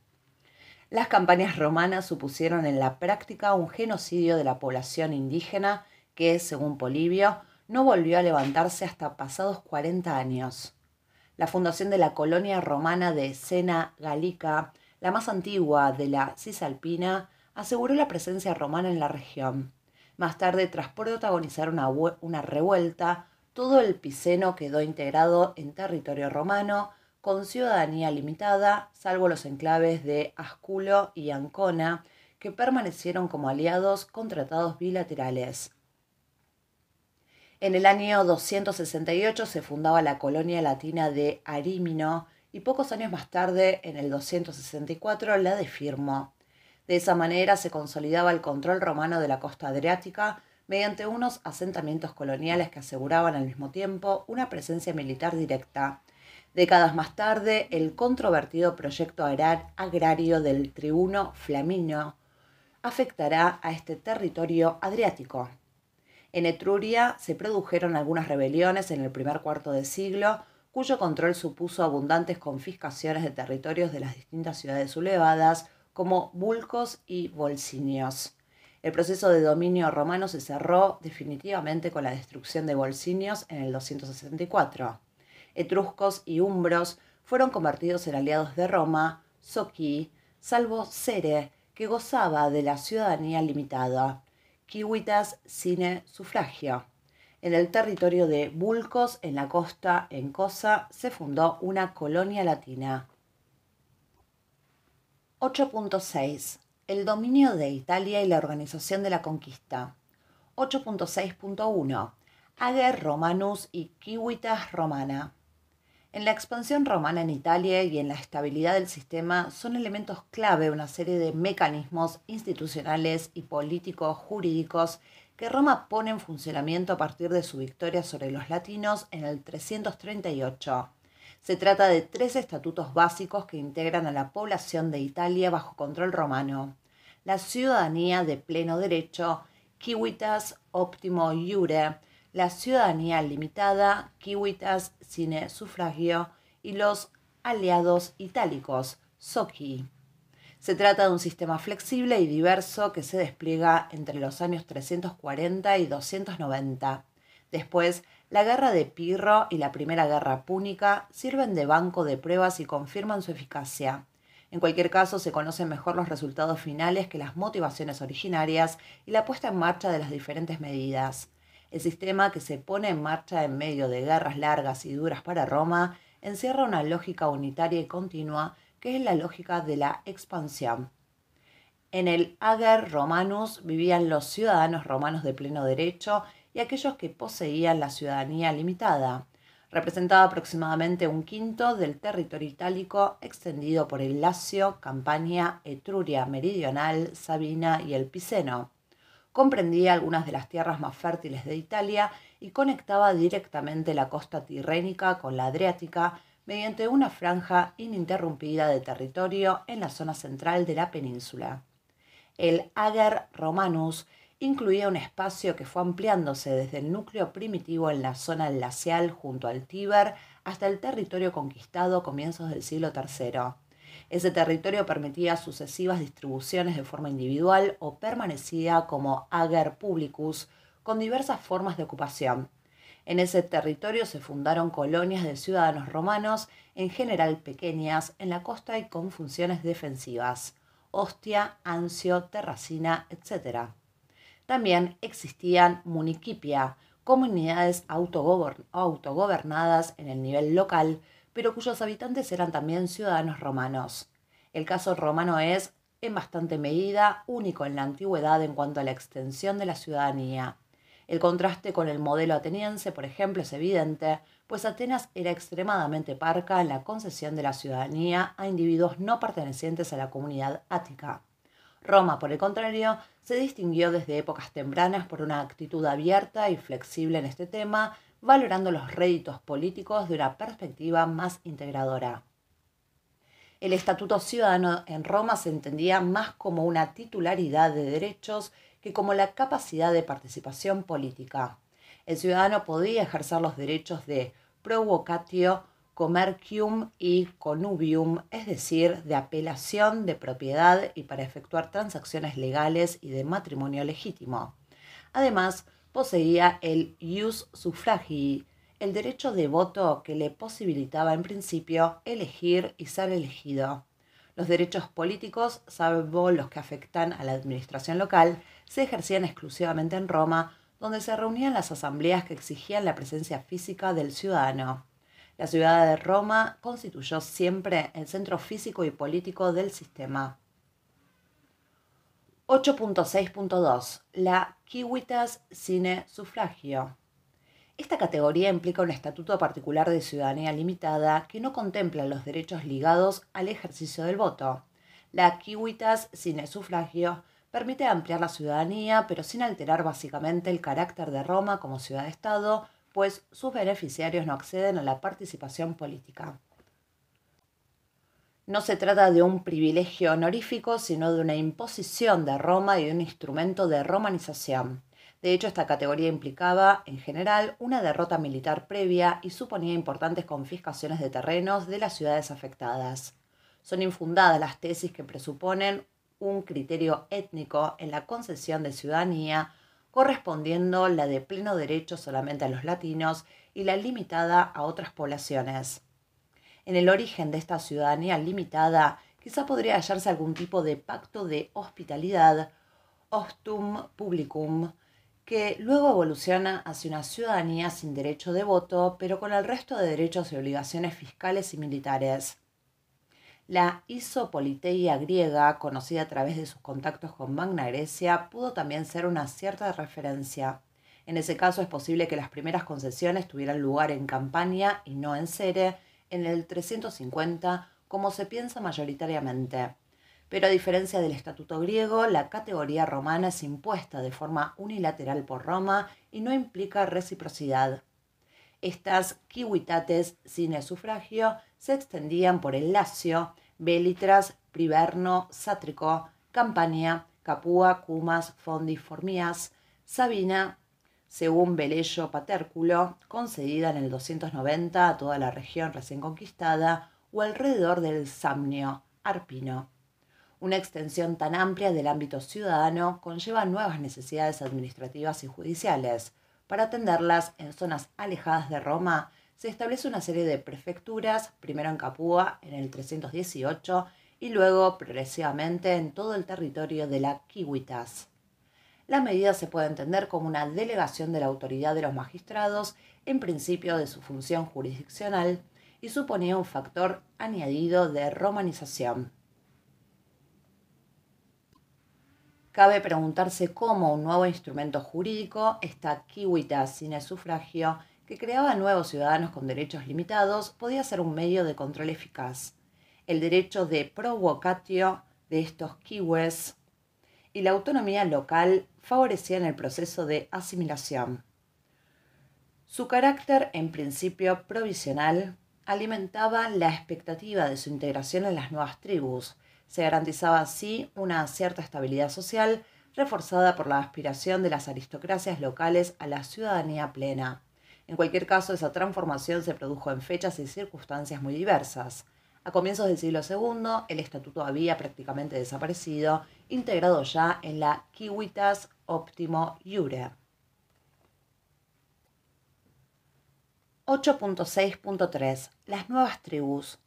Las campañas romanas supusieron en la práctica un genocidio de la población indígena que, según Polibio, no volvió a levantarse hasta pasados 40 años la fundación de la colonia romana de Sena Galica, la más antigua de la Cisalpina, aseguró la presencia romana en la región. Más tarde, tras protagonizar una, una revuelta, todo el Piceno quedó integrado en territorio romano, con ciudadanía limitada, salvo los enclaves de Asculo y Ancona, que permanecieron como aliados con tratados bilaterales. En el año 268 se fundaba la colonia latina de Arimino y pocos años más tarde, en el 264, la de Firmo. De esa manera se consolidaba el control romano de la costa adriática mediante unos asentamientos coloniales que aseguraban al mismo tiempo una presencia militar directa. Décadas más tarde, el controvertido proyecto agrario del tribuno flamino afectará a este territorio adriático. En Etruria se produjeron algunas rebeliones en el primer cuarto de siglo, cuyo control supuso abundantes confiscaciones de territorios de las distintas ciudades sublevadas, como Vulcos y Bolsinios. El proceso de dominio romano se cerró definitivamente con la destrucción de Volsinios en el 264. Etruscos y umbros fueron convertidos en aliados de Roma, Soqui, salvo Cere, que gozaba de la ciudadanía limitada kiwitas sine sufragio. En el territorio de Bulcos, en la costa en Cosa, se fundó una colonia latina. 8.6. El dominio de Italia y la organización de la conquista. 8.6.1. Ager Romanus y Kiwitas Romana. En la expansión romana en Italia y en la estabilidad del sistema son elementos clave una serie de mecanismos institucionales y políticos jurídicos que Roma pone en funcionamiento a partir de su victoria sobre los latinos en el 338. Se trata de tres estatutos básicos que integran a la población de Italia bajo control romano. La ciudadanía de pleno derecho, civitas optimo iure, la ciudadanía limitada, kiwitas, cine sufragio y los aliados itálicos, Soki. Se trata de un sistema flexible y diverso que se despliega entre los años 340 y 290. Después, la guerra de Pirro y la primera guerra púnica sirven de banco de pruebas y confirman su eficacia. En cualquier caso, se conocen mejor los resultados finales que las motivaciones originarias y la puesta en marcha de las diferentes medidas. El sistema que se pone en marcha en medio de guerras largas y duras para Roma encierra una lógica unitaria y continua que es la lógica de la expansión. En el Ager Romanus vivían los ciudadanos romanos de pleno derecho y aquellos que poseían la ciudadanía limitada. Representaba aproximadamente un quinto del territorio itálico extendido por el Lacio, Campania, Etruria meridional, Sabina y el Piceno comprendía algunas de las tierras más fértiles de Italia y conectaba directamente la costa tirrénica con la adriática mediante una franja ininterrumpida de territorio en la zona central de la península. El Ager Romanus incluía un espacio que fue ampliándose desde el núcleo primitivo en la zona glacial junto al Tíber hasta el territorio conquistado a comienzos del siglo III. Ese territorio permitía sucesivas distribuciones de forma individual o permanecía como ager publicus con diversas formas de ocupación. En ese territorio se fundaron colonias de ciudadanos romanos, en general pequeñas, en la costa y con funciones defensivas. Ostia, Ancio, Terracina, etc. También existían municipia, comunidades autogobernadas en el nivel local, pero cuyos habitantes eran también ciudadanos romanos. El caso romano es, en bastante medida, único en la antigüedad en cuanto a la extensión de la ciudadanía. El contraste con el modelo ateniense, por ejemplo, es evidente, pues Atenas era extremadamente parca en la concesión de la ciudadanía a individuos no pertenecientes a la comunidad ática. Roma, por el contrario, se distinguió desde épocas tempranas por una actitud abierta y flexible en este tema, valorando los réditos políticos de una perspectiva más integradora. El Estatuto Ciudadano en Roma se entendía más como una titularidad de derechos que como la capacidad de participación política. El ciudadano podía ejercer los derechos de provocatio, comercium y conubium, es decir, de apelación de propiedad y para efectuar transacciones legales y de matrimonio legítimo. Además, poseía el ius suffragii, el derecho de voto que le posibilitaba en principio elegir y ser elegido. Los derechos políticos, salvo los que afectan a la administración local, se ejercían exclusivamente en Roma, donde se reunían las asambleas que exigían la presencia física del ciudadano. La ciudad de Roma constituyó siempre el centro físico y político del sistema. 8.6.2 La Kiwitas Cine Sufragio. Esta categoría implica un estatuto particular de ciudadanía limitada que no contempla los derechos ligados al ejercicio del voto. La Kiwitas sine Sufragio permite ampliar la ciudadanía, pero sin alterar básicamente el carácter de Roma como ciudad-estado, pues sus beneficiarios no acceden a la participación política. No se trata de un privilegio honorífico, sino de una imposición de Roma y de un instrumento de romanización. De hecho, esta categoría implicaba, en general, una derrota militar previa y suponía importantes confiscaciones de terrenos de las ciudades afectadas. Son infundadas las tesis que presuponen un criterio étnico en la concesión de ciudadanía, correspondiendo la de pleno derecho solamente a los latinos y la limitada a otras poblaciones. En el origen de esta ciudadanía limitada quizá podría hallarse algún tipo de pacto de hospitalidad, hostum publicum, que luego evoluciona hacia una ciudadanía sin derecho de voto, pero con el resto de derechos y obligaciones fiscales y militares. La isopoliteia griega, conocida a través de sus contactos con Magna Grecia, pudo también ser una cierta referencia. En ese caso es posible que las primeras concesiones tuvieran lugar en Campania y no en Sere, en el 350 como se piensa mayoritariamente. Pero a diferencia del estatuto griego, la categoría romana es impuesta de forma unilateral por Roma y no implica reciprocidad. Estas quiwitates sin sufragio se extendían por el Lacio, Belitras, Priverno, Sátrico, Campania, Capua, Cumas, Fondi, Formías, Sabina, según Belello Patérculo, concedida en el 290 a toda la región recién conquistada o alrededor del Samnio, Arpino. Una extensión tan amplia del ámbito ciudadano conlleva nuevas necesidades administrativas y judiciales. Para atenderlas en zonas alejadas de Roma, se establece una serie de prefecturas, primero en Capua en el 318 y luego progresivamente en todo el territorio de la Kiwitas. La medida se puede entender como una delegación de la autoridad de los magistrados en principio de su función jurisdiccional y suponía un factor añadido de romanización. Cabe preguntarse cómo un nuevo instrumento jurídico, esta kiwita sin el sufragio, que creaba nuevos ciudadanos con derechos limitados, podía ser un medio de control eficaz. El derecho de provocatio de estos kiwes y la autonomía local favorecían el proceso de asimilación. Su carácter, en principio provisional, alimentaba la expectativa de su integración en las nuevas tribus. Se garantizaba así una cierta estabilidad social, reforzada por la aspiración de las aristocracias locales a la ciudadanía plena. En cualquier caso, esa transformación se produjo en fechas y circunstancias muy diversas. A comienzos del siglo II, el estatuto había prácticamente desaparecido, integrado ya en la Kiwitas Optimo Iure. 8.6.3 Las nuevas tribus.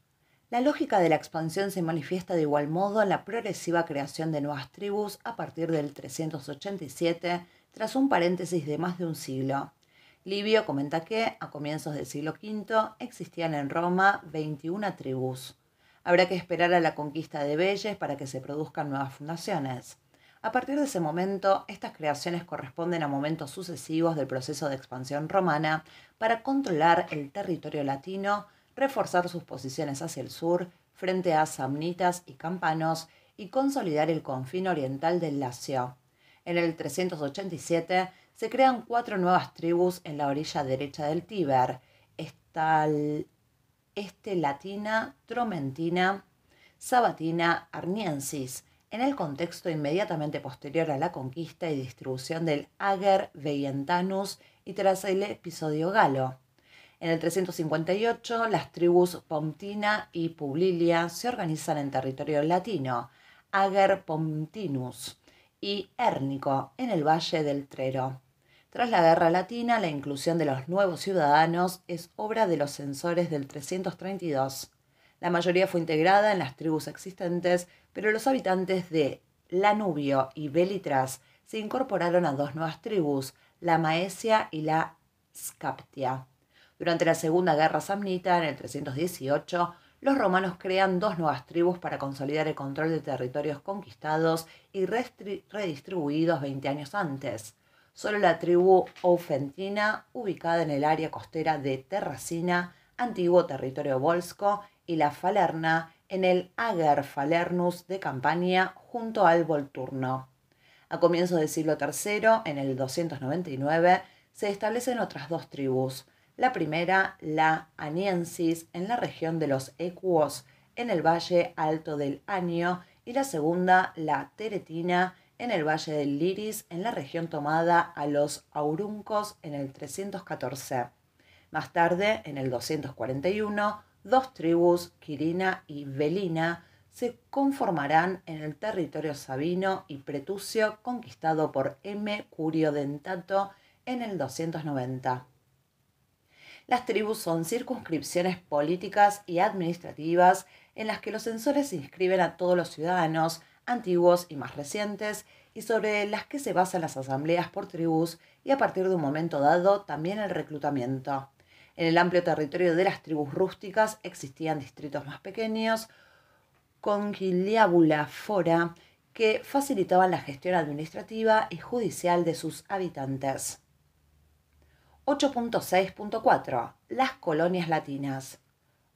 La lógica de la expansión se manifiesta de igual modo en la progresiva creación de nuevas tribus a partir del 387, tras un paréntesis de más de un siglo. Livio comenta que, a comienzos del siglo V, existían en Roma 21 tribus. Habrá que esperar a la conquista de Belles para que se produzcan nuevas fundaciones. A partir de ese momento, estas creaciones corresponden a momentos sucesivos del proceso de expansión romana para controlar el territorio latino, reforzar sus posiciones hacia el sur frente a samnitas y campanos y consolidar el confín oriental del Lacio. En el 387 se crean cuatro nuevas tribus en la orilla derecha del Tíber, Este Latina, Tromentina, Sabatina, Arniensis, en el contexto inmediatamente posterior a la conquista y distribución del Ager Veientanus y tras el episodio galo. En el 358, las tribus Pontina y Publilia se organizan en territorio latino, Ager Pontinus, y Érnico, en el Valle del Trero. Tras la Guerra Latina, la inclusión de los nuevos ciudadanos es obra de los censores del 332. La mayoría fue integrada en las tribus existentes, pero los habitantes de Lanubio y Belitras se incorporaron a dos nuevas tribus, la Maesia y la Scaptia. Durante la Segunda Guerra Samnita, en el 318, los romanos crean dos nuevas tribus para consolidar el control de territorios conquistados y redistribuidos 20 años antes. Solo la tribu Ofentina, ubicada en el área costera de Terracina, antiguo territorio volsco, y la Falerna, en el Ager Falernus de Campania, junto al Volturno. A comienzos del siglo III, en el 299, se establecen otras dos tribus, la primera, la aniensis, en la región de los ecuos, en el valle alto del Anio, y la segunda, la teretina, en el valle del Liris, en la región tomada a los auruncos en el 314. Más tarde, en el 241, dos tribus, Quirina y Velina, se conformarán en el territorio sabino y pretucio conquistado por M. Curio Dentato en el 290. Las tribus son circunscripciones políticas y administrativas en las que los censores inscriben a todos los ciudadanos, antiguos y más recientes, y sobre las que se basan las asambleas por tribus y a partir de un momento dado también el reclutamiento. En el amplio territorio de las tribus rústicas existían distritos más pequeños, con fora, que facilitaban la gestión administrativa y judicial de sus habitantes. 8.6.4 Las colonias latinas.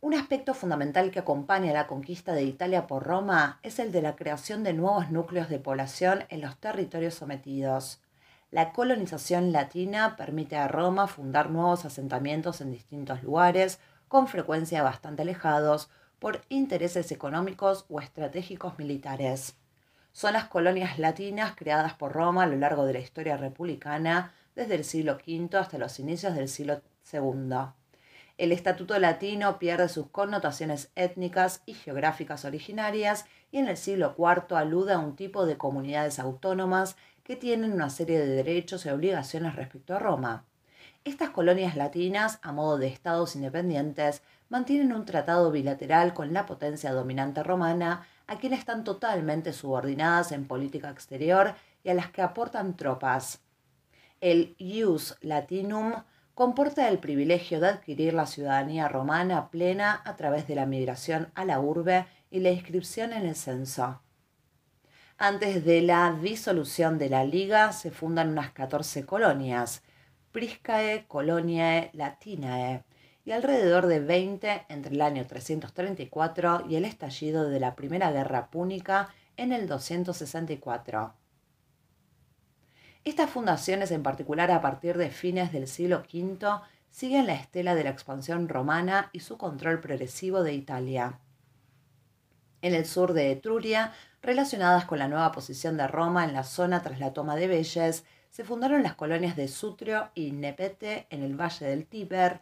Un aspecto fundamental que acompaña la conquista de Italia por Roma es el de la creación de nuevos núcleos de población en los territorios sometidos. La colonización latina permite a Roma fundar nuevos asentamientos en distintos lugares, con frecuencia bastante alejados, por intereses económicos o estratégicos militares. Son las colonias latinas creadas por Roma a lo largo de la historia republicana desde el siglo V hasta los inicios del siglo II. El Estatuto Latino pierde sus connotaciones étnicas y geográficas originarias y en el siglo IV alude a un tipo de comunidades autónomas que tienen una serie de derechos y obligaciones respecto a Roma. Estas colonias latinas, a modo de estados independientes, mantienen un tratado bilateral con la potencia dominante romana, a quienes están totalmente subordinadas en política exterior y a las que aportan tropas. El ius latinum comporta el privilegio de adquirir la ciudadanía romana plena a través de la migración a la urbe y la inscripción en el censo. Antes de la disolución de la Liga se fundan unas 14 colonias, Priscae Coloniae Latinae, y alrededor de 20 entre el año 334 y el estallido de la Primera Guerra Púnica en el 264. Estas fundaciones, en particular a partir de fines del siglo V, siguen la estela de la expansión romana y su control progresivo de Italia. En el sur de Etruria, relacionadas con la nueva posición de Roma en la zona tras la toma de Belles, se fundaron las colonias de Sutrio y Nepete en el valle del Tíber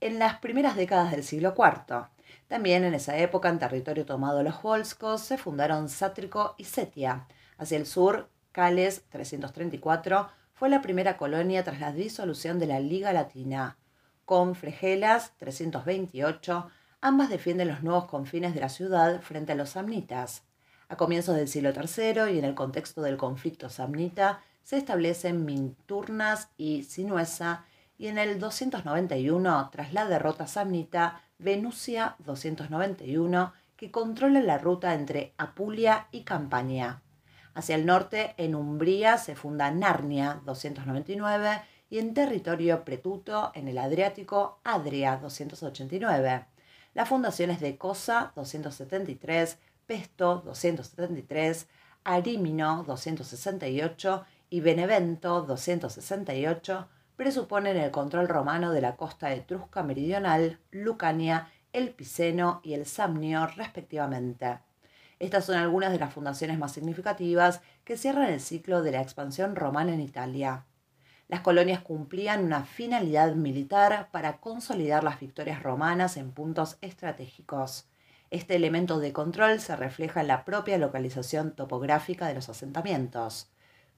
en las primeras décadas del siglo IV. También en esa época, en territorio tomado los volscos, se fundaron Sátrico y Setia. Hacia el sur, Cales 334 fue la primera colonia tras la disolución de la Liga Latina. Con Fregelas 328, ambas defienden los nuevos confines de la ciudad frente a los samnitas. A comienzos del siglo III y en el contexto del conflicto samnita, se establecen Minturnas y Sinuesa, y en el 291, tras la derrota samnita, Venusia 291, que controla la ruta entre Apulia y Campania. Hacia el norte, en Umbría, se funda Narnia 299 y en territorio pretuto, en el Adriático, Adria 289. Las fundaciones de Cosa 273, Pesto 273, Arimino 268 y Benevento 268 presuponen el control romano de la costa etrusca meridional, Lucania, el Piceno y el Samnio respectivamente. Estas son algunas de las fundaciones más significativas que cierran el ciclo de la expansión romana en Italia. Las colonias cumplían una finalidad militar para consolidar las victorias romanas en puntos estratégicos. Este elemento de control se refleja en la propia localización topográfica de los asentamientos.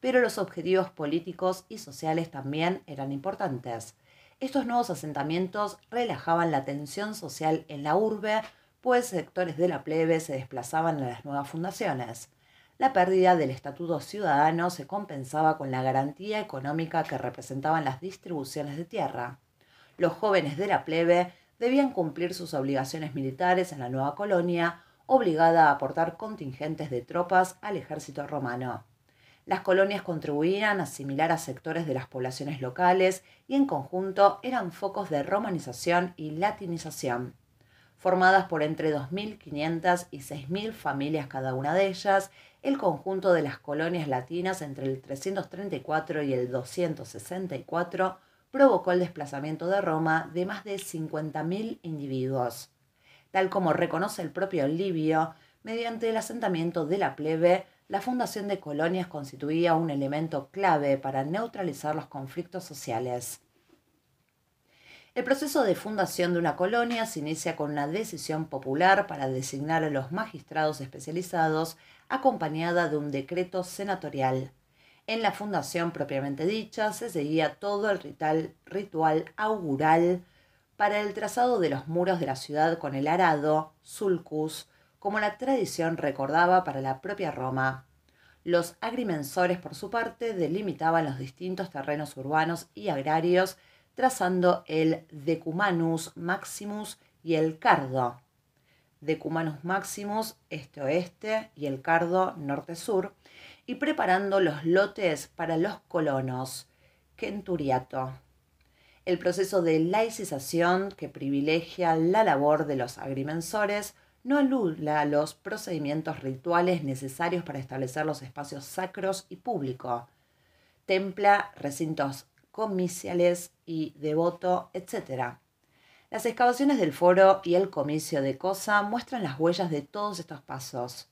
Pero los objetivos políticos y sociales también eran importantes. Estos nuevos asentamientos relajaban la tensión social en la urbe, pues sectores de la plebe se desplazaban a las nuevas fundaciones. La pérdida del estatuto ciudadano se compensaba con la garantía económica que representaban las distribuciones de tierra. Los jóvenes de la plebe debían cumplir sus obligaciones militares en la nueva colonia, obligada a aportar contingentes de tropas al ejército romano. Las colonias contribuían a asimilar a sectores de las poblaciones locales y en conjunto eran focos de romanización y latinización formadas por entre 2.500 y 6.000 familias cada una de ellas, el conjunto de las colonias latinas entre el 334 y el 264 provocó el desplazamiento de Roma de más de 50.000 individuos, tal como reconoce el propio Livio, mediante el asentamiento de la plebe, la fundación de colonias constituía un elemento clave para neutralizar los conflictos sociales. El proceso de fundación de una colonia se inicia con una decisión popular para designar a los magistrados especializados acompañada de un decreto senatorial. En la fundación propiamente dicha se seguía todo el ritual, augural para el trazado de los muros de la ciudad con el arado, sulcus, como la tradición recordaba para la propia Roma. Los agrimensores, por su parte, delimitaban los distintos terrenos urbanos y agrarios trazando el Decumanus Maximus y el Cardo. Decumanus Maximus este-oeste y el Cardo norte-sur, y preparando los lotes para los colonos, Kenturiato. El proceso de laicización que privilegia la labor de los agrimensores no alula los procedimientos rituales necesarios para establecer los espacios sacros y público. Templa recintos comiciales y Devoto, etc. Las excavaciones del foro y el comicio de Cosa muestran las huellas de todos estos pasos,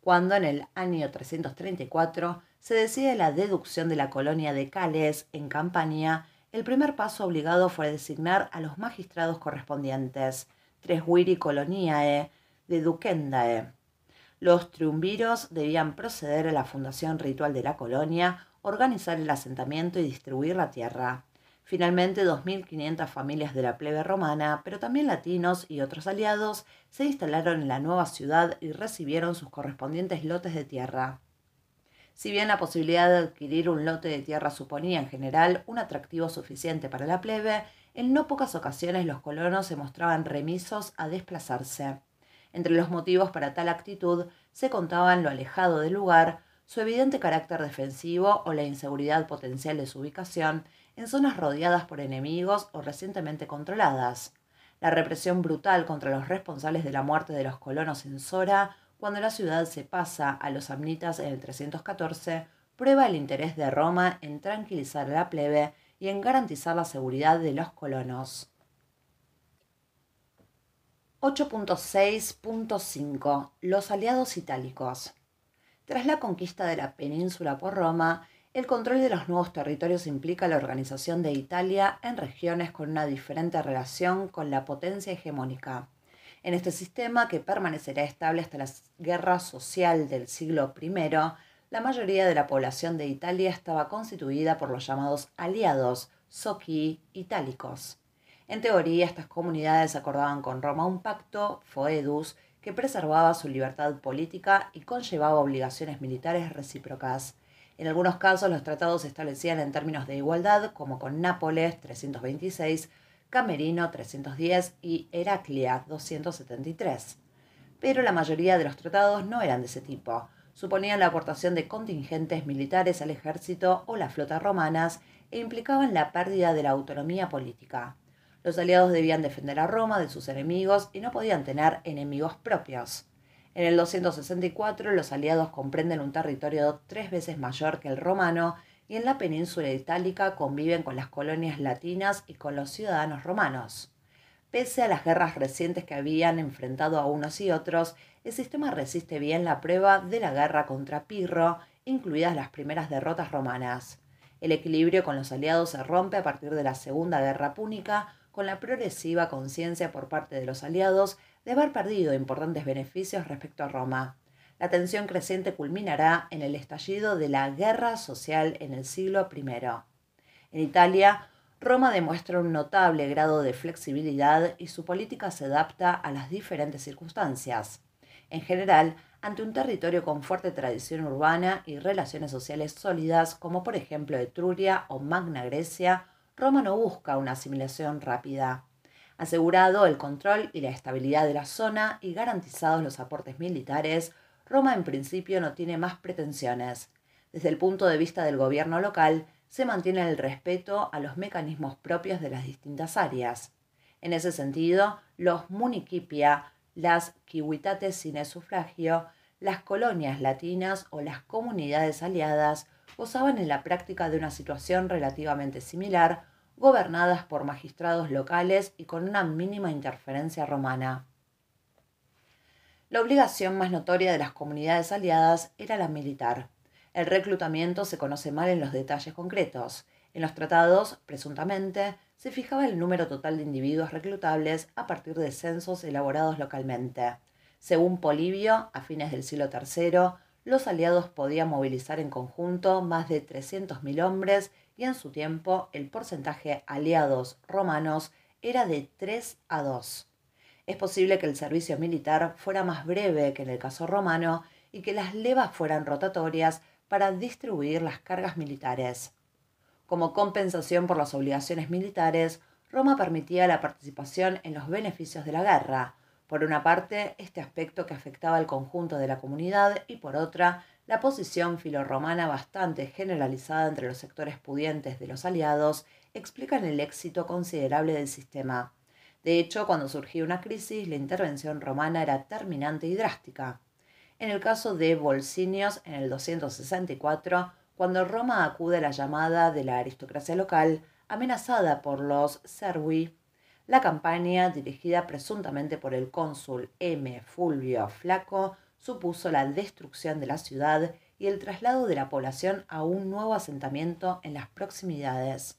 cuando en el año 334 se decide la deducción de la colonia de Cales en Campania, el primer paso obligado fue designar a los magistrados correspondientes, tres viri coloniae, Duquendae. Los triunviros debían proceder a la fundación ritual de la colonia, organizar el asentamiento y distribuir la tierra. Finalmente, 2.500 familias de la plebe romana, pero también latinos y otros aliados, se instalaron en la nueva ciudad y recibieron sus correspondientes lotes de tierra. Si bien la posibilidad de adquirir un lote de tierra suponía en general un atractivo suficiente para la plebe, en no pocas ocasiones los colonos se mostraban remisos a desplazarse. Entre los motivos para tal actitud se contaban lo alejado del lugar, su evidente carácter defensivo o la inseguridad potencial de su ubicación, en zonas rodeadas por enemigos o recientemente controladas. La represión brutal contra los responsables de la muerte de los colonos en Sora, cuando la ciudad se pasa a los amnitas en el 314, prueba el interés de Roma en tranquilizar a la plebe y en garantizar la seguridad de los colonos. 8.6.5 Los aliados itálicos. Tras la conquista de la península por Roma, el control de los nuevos territorios implica la organización de Italia en regiones con una diferente relación con la potencia hegemónica. En este sistema, que permanecerá estable hasta la guerra social del siglo I, la mayoría de la población de Italia estaba constituida por los llamados aliados, soki itálicos. En teoría, estas comunidades acordaban con Roma un pacto, Foedus, que preservaba su libertad política y conllevaba obligaciones militares recíprocas. En algunos casos los tratados se establecían en términos de igualdad, como con Nápoles 326, Camerino 310 y Heraclia 273. Pero la mayoría de los tratados no eran de ese tipo. Suponían la aportación de contingentes militares al ejército o las flotas romanas e implicaban la pérdida de la autonomía política. Los aliados debían defender a Roma de sus enemigos y no podían tener enemigos propios. En el 264 los aliados comprenden un territorio tres veces mayor que el romano y en la península itálica conviven con las colonias latinas y con los ciudadanos romanos. Pese a las guerras recientes que habían enfrentado a unos y otros, el sistema resiste bien la prueba de la guerra contra Pirro, incluidas las primeras derrotas romanas. El equilibrio con los aliados se rompe a partir de la Segunda Guerra Púnica, con la progresiva conciencia por parte de los aliados de haber perdido importantes beneficios respecto a Roma. La tensión creciente culminará en el estallido de la guerra social en el siglo I. En Italia, Roma demuestra un notable grado de flexibilidad y su política se adapta a las diferentes circunstancias. En general, ante un territorio con fuerte tradición urbana y relaciones sociales sólidas, como por ejemplo Etruria o Magna Grecia, Roma no busca una asimilación rápida. Asegurado el control y la estabilidad de la zona y garantizados los aportes militares, Roma en principio no tiene más pretensiones. Desde el punto de vista del gobierno local, se mantiene el respeto a los mecanismos propios de las distintas áreas. En ese sentido, los municipia, las civitates sin sufragio, las colonias latinas o las comunidades aliadas gozaban en la práctica de una situación relativamente similar gobernadas por magistrados locales y con una mínima interferencia romana. La obligación más notoria de las comunidades aliadas era la militar. El reclutamiento se conoce mal en los detalles concretos. En los tratados, presuntamente, se fijaba el número total de individuos reclutables a partir de censos elaborados localmente. Según Polibio, a fines del siglo III, los aliados podían movilizar en conjunto más de 300.000 hombres y en su tiempo el porcentaje aliados romanos era de 3 a 2. Es posible que el servicio militar fuera más breve que en el caso romano y que las levas fueran rotatorias para distribuir las cargas militares. Como compensación por las obligaciones militares, Roma permitía la participación en los beneficios de la guerra, por una parte este aspecto que afectaba al conjunto de la comunidad y por otra la posición filorromana bastante generalizada entre los sectores pudientes de los aliados explica el éxito considerable del sistema. De hecho, cuando surgió una crisis, la intervención romana era terminante y drástica. En el caso de Bolsinios, en el 264, cuando Roma acude a la llamada de la aristocracia local, amenazada por los Servi, la campaña, dirigida presuntamente por el cónsul M. Fulvio Flaco, supuso la destrucción de la ciudad y el traslado de la población a un nuevo asentamiento en las proximidades.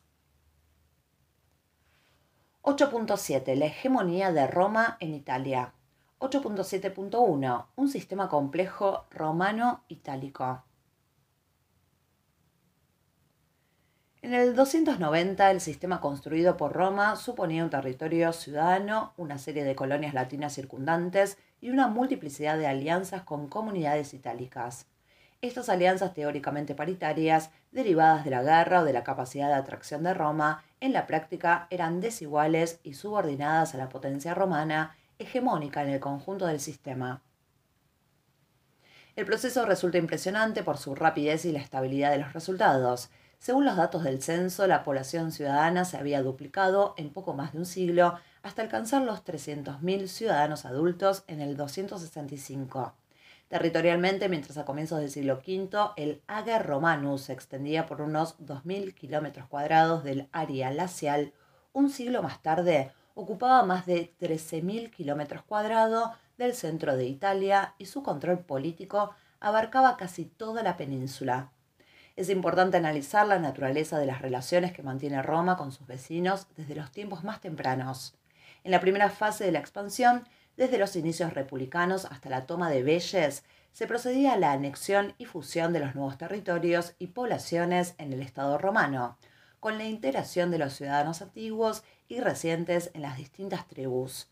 8.7. La hegemonía de Roma en Italia. 8.7.1. Un sistema complejo romano-itálico. En el 290, el sistema construido por Roma suponía un territorio ciudadano, una serie de colonias latinas circundantes y una multiplicidad de alianzas con comunidades itálicas. Estas alianzas teóricamente paritarias, derivadas de la guerra o de la capacidad de atracción de Roma, en la práctica eran desiguales y subordinadas a la potencia romana, hegemónica en el conjunto del sistema. El proceso resulta impresionante por su rapidez y la estabilidad de los resultados. Según los datos del censo, la población ciudadana se había duplicado en poco más de un siglo hasta alcanzar los 300.000 ciudadanos adultos en el 265. Territorialmente, mientras a comienzos del siglo V el Ager Romanus se extendía por unos 2.000 kilómetros cuadrados del área lacial, un siglo más tarde ocupaba más de 13.000 kilómetros cuadrados del centro de Italia y su control político abarcaba casi toda la península. Es importante analizar la naturaleza de las relaciones que mantiene Roma con sus vecinos desde los tiempos más tempranos. En la primera fase de la expansión, desde los inicios republicanos hasta la toma de Belles, se procedía a la anexión y fusión de los nuevos territorios y poblaciones en el Estado romano, con la integración de los ciudadanos antiguos y recientes en las distintas tribus.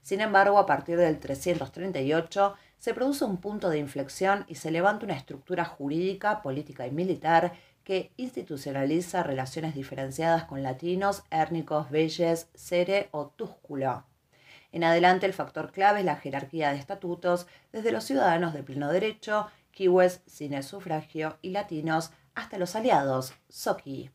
Sin embargo, a partir del 338 se produce un punto de inflexión y se levanta una estructura jurídica, política y militar que institucionaliza relaciones diferenciadas con latinos, érnicos, belles, sere o túsculo. En adelante, el factor clave es la jerarquía de estatutos, desde los ciudadanos de pleno derecho, kiwes sin el sufragio y latinos, hasta los aliados, soki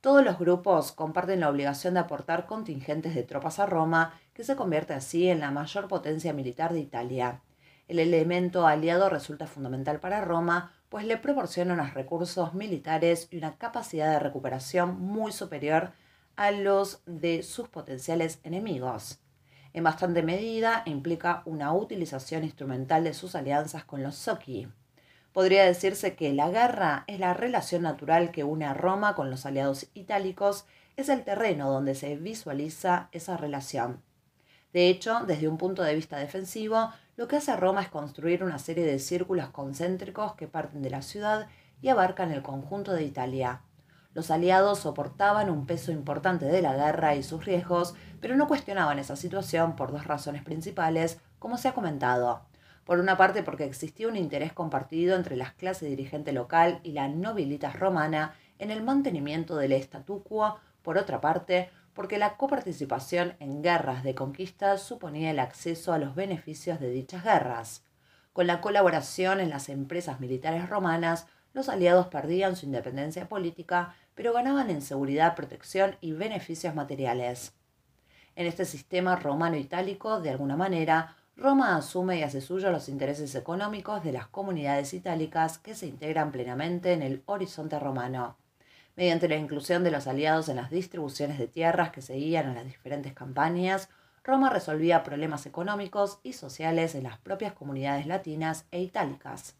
Todos los grupos comparten la obligación de aportar contingentes de tropas a Roma, que se convierte así en la mayor potencia militar de Italia. El elemento aliado resulta fundamental para Roma, pues le proporciona unos recursos militares y una capacidad de recuperación muy superior a los de sus potenciales enemigos. En bastante medida implica una utilización instrumental de sus alianzas con los Soki. Podría decirse que la guerra es la relación natural que une a Roma con los aliados itálicos, es el terreno donde se visualiza esa relación. De hecho, desde un punto de vista defensivo, lo que hace Roma es construir una serie de círculos concéntricos que parten de la ciudad y abarcan el conjunto de Italia. Los aliados soportaban un peso importante de la guerra y sus riesgos, pero no cuestionaban esa situación por dos razones principales, como se ha comentado. Por una parte, porque existía un interés compartido entre las clases dirigente local y la nobilitas romana en el mantenimiento del statu quo, por otra parte, porque la coparticipación en guerras de conquista suponía el acceso a los beneficios de dichas guerras. Con la colaboración en las empresas militares romanas, los aliados perdían su independencia política, pero ganaban en seguridad, protección y beneficios materiales. En este sistema romano-itálico, de alguna manera, Roma asume y hace suyo los intereses económicos de las comunidades itálicas que se integran plenamente en el horizonte romano mediante la inclusión de los aliados en las distribuciones de tierras que seguían a las diferentes campañas, Roma resolvía problemas económicos y sociales en las propias comunidades latinas e itálicas.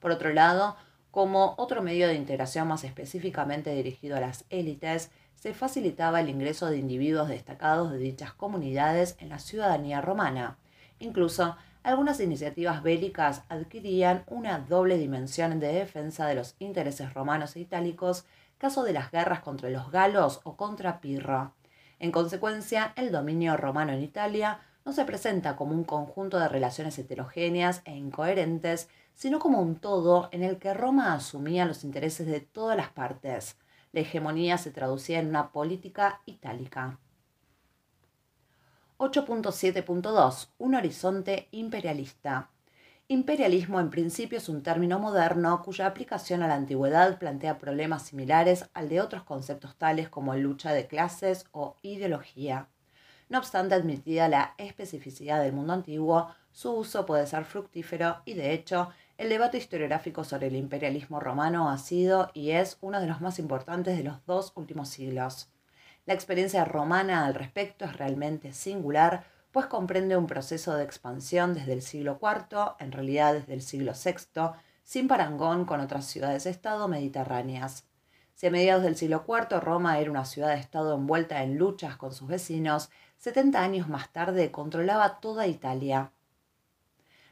Por otro lado, como otro medio de integración más específicamente dirigido a las élites, se facilitaba el ingreso de individuos destacados de dichas comunidades en la ciudadanía romana. Incluso, algunas iniciativas bélicas adquirían una doble dimensión de defensa de los intereses romanos e itálicos caso de las guerras contra los galos o contra Pirro. En consecuencia, el dominio romano en Italia no se presenta como un conjunto de relaciones heterogéneas e incoherentes, sino como un todo en el que Roma asumía los intereses de todas las partes. La hegemonía se traducía en una política itálica. 8.7.2 Un horizonte imperialista. Imperialismo en principio es un término moderno cuya aplicación a la antigüedad plantea problemas similares al de otros conceptos tales como lucha de clases o ideología. No obstante, admitida la especificidad del mundo antiguo, su uso puede ser fructífero y, de hecho, el debate historiográfico sobre el imperialismo romano ha sido y es uno de los más importantes de los dos últimos siglos. La experiencia romana al respecto es realmente singular, pues comprende un proceso de expansión desde el siglo IV, en realidad desde el siglo VI, sin parangón con otras ciudades-estado mediterráneas. Si a mediados del siglo IV Roma era una ciudad-estado envuelta en luchas con sus vecinos, 70 años más tarde controlaba toda Italia.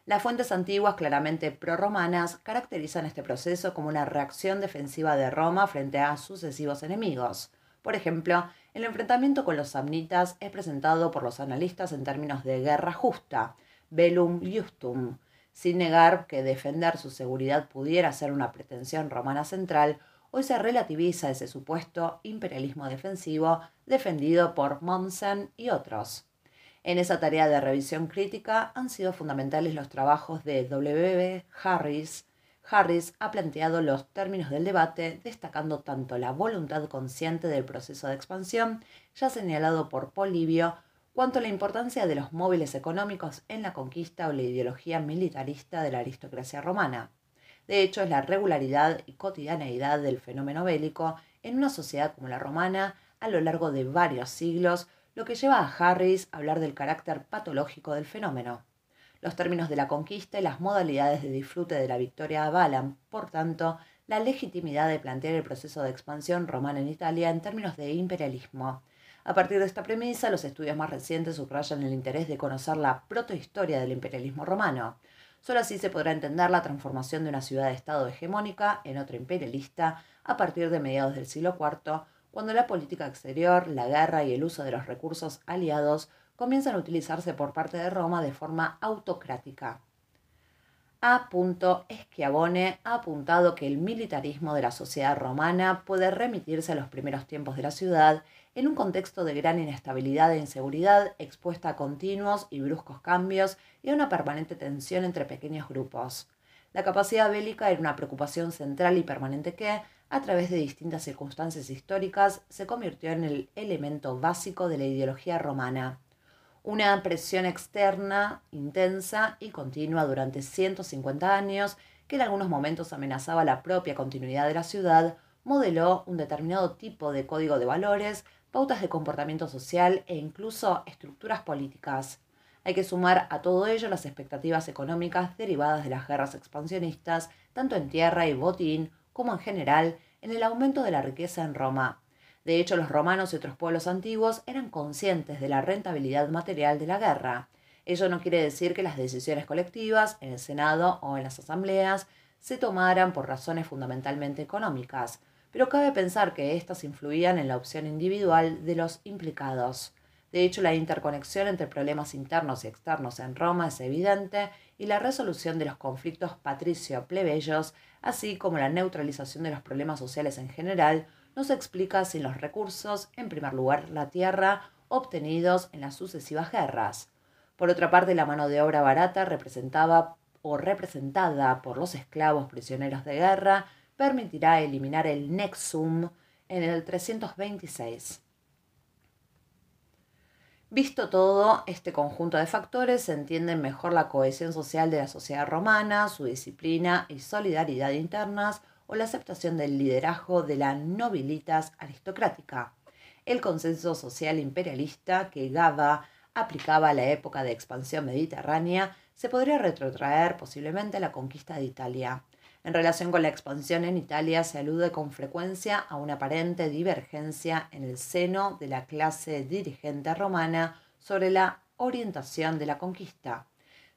Las fuentes antiguas, claramente proromanas, caracterizan este proceso como una reacción defensiva de Roma frente a sucesivos enemigos. Por ejemplo, el enfrentamiento con los samnitas es presentado por los analistas en términos de guerra justa, velum justum, sin negar que defender su seguridad pudiera ser una pretensión romana central, hoy se relativiza ese supuesto imperialismo defensivo defendido por Mommsen y otros. En esa tarea de revisión crítica han sido fundamentales los trabajos de W. Harris, Harris ha planteado los términos del debate, destacando tanto la voluntad consciente del proceso de expansión, ya señalado por Polibio, cuanto la importancia de los móviles económicos en la conquista o la ideología militarista de la aristocracia romana. De hecho, es la regularidad y cotidianeidad del fenómeno bélico en una sociedad como la romana a lo largo de varios siglos lo que lleva a Harris a hablar del carácter patológico del fenómeno los términos de la conquista y las modalidades de disfrute de la victoria avalan, por tanto, la legitimidad de plantear el proceso de expansión romana en Italia en términos de imperialismo. A partir de esta premisa, los estudios más recientes subrayan el interés de conocer la protohistoria del imperialismo romano. Solo así se podrá entender la transformación de una ciudad-estado hegemónica en otra imperialista a partir de mediados del siglo IV, cuando la política exterior, la guerra y el uso de los recursos aliados comienzan a utilizarse por parte de Roma de forma autocrática. A. Schiavone ha apuntado que el militarismo de la sociedad romana puede remitirse a los primeros tiempos de la ciudad en un contexto de gran inestabilidad e inseguridad expuesta a continuos y bruscos cambios y a una permanente tensión entre pequeños grupos. La capacidad bélica era una preocupación central y permanente que, a través de distintas circunstancias históricas, se convirtió en el elemento básico de la ideología romana una presión externa intensa y continua durante 150 años que en algunos momentos amenazaba la propia continuidad de la ciudad, modeló un determinado tipo de código de valores, pautas de comportamiento social e incluso estructuras políticas. Hay que sumar a todo ello las expectativas económicas derivadas de las guerras expansionistas, tanto en tierra y botín como en general en el aumento de la riqueza en Roma. De hecho, los romanos y otros pueblos antiguos eran conscientes de la rentabilidad material de la guerra. Ello no quiere decir que las decisiones colectivas, en el Senado o en las asambleas, se tomaran por razones fundamentalmente económicas, pero cabe pensar que éstas influían en la opción individual de los implicados. De hecho, la interconexión entre problemas internos y externos en Roma es evidente y la resolución de los conflictos patricio-plebeyos, así como la neutralización de los problemas sociales en general, nos explica sin los recursos, en primer lugar la tierra, obtenidos en las sucesivas guerras. Por otra parte, la mano de obra barata representaba o representada por los esclavos prisioneros de guerra permitirá eliminar el nexum en el 326. Visto todo este conjunto de factores, se entiende mejor la cohesión social de la sociedad romana, su disciplina y solidaridad internas, o la aceptación del liderazgo de la nobilitas aristocrática, el consenso social imperialista que Gaba aplicaba a la época de expansión mediterránea se podría retrotraer posiblemente a la conquista de Italia. En relación con la expansión en Italia se alude con frecuencia a una aparente divergencia en el seno de la clase dirigente romana sobre la orientación de la conquista.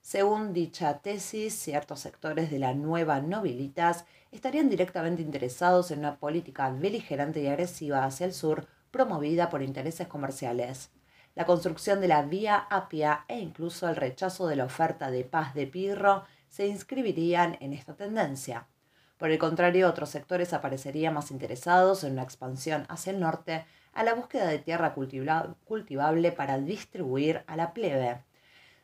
Según dicha tesis, ciertos sectores de la nueva nobilitas estarían directamente interesados en una política beligerante y agresiva hacia el sur promovida por intereses comerciales. La construcción de la vía Apia e incluso el rechazo de la oferta de paz de Pirro se inscribirían en esta tendencia. Por el contrario, otros sectores aparecerían más interesados en una expansión hacia el norte a la búsqueda de tierra cultivable para distribuir a la plebe.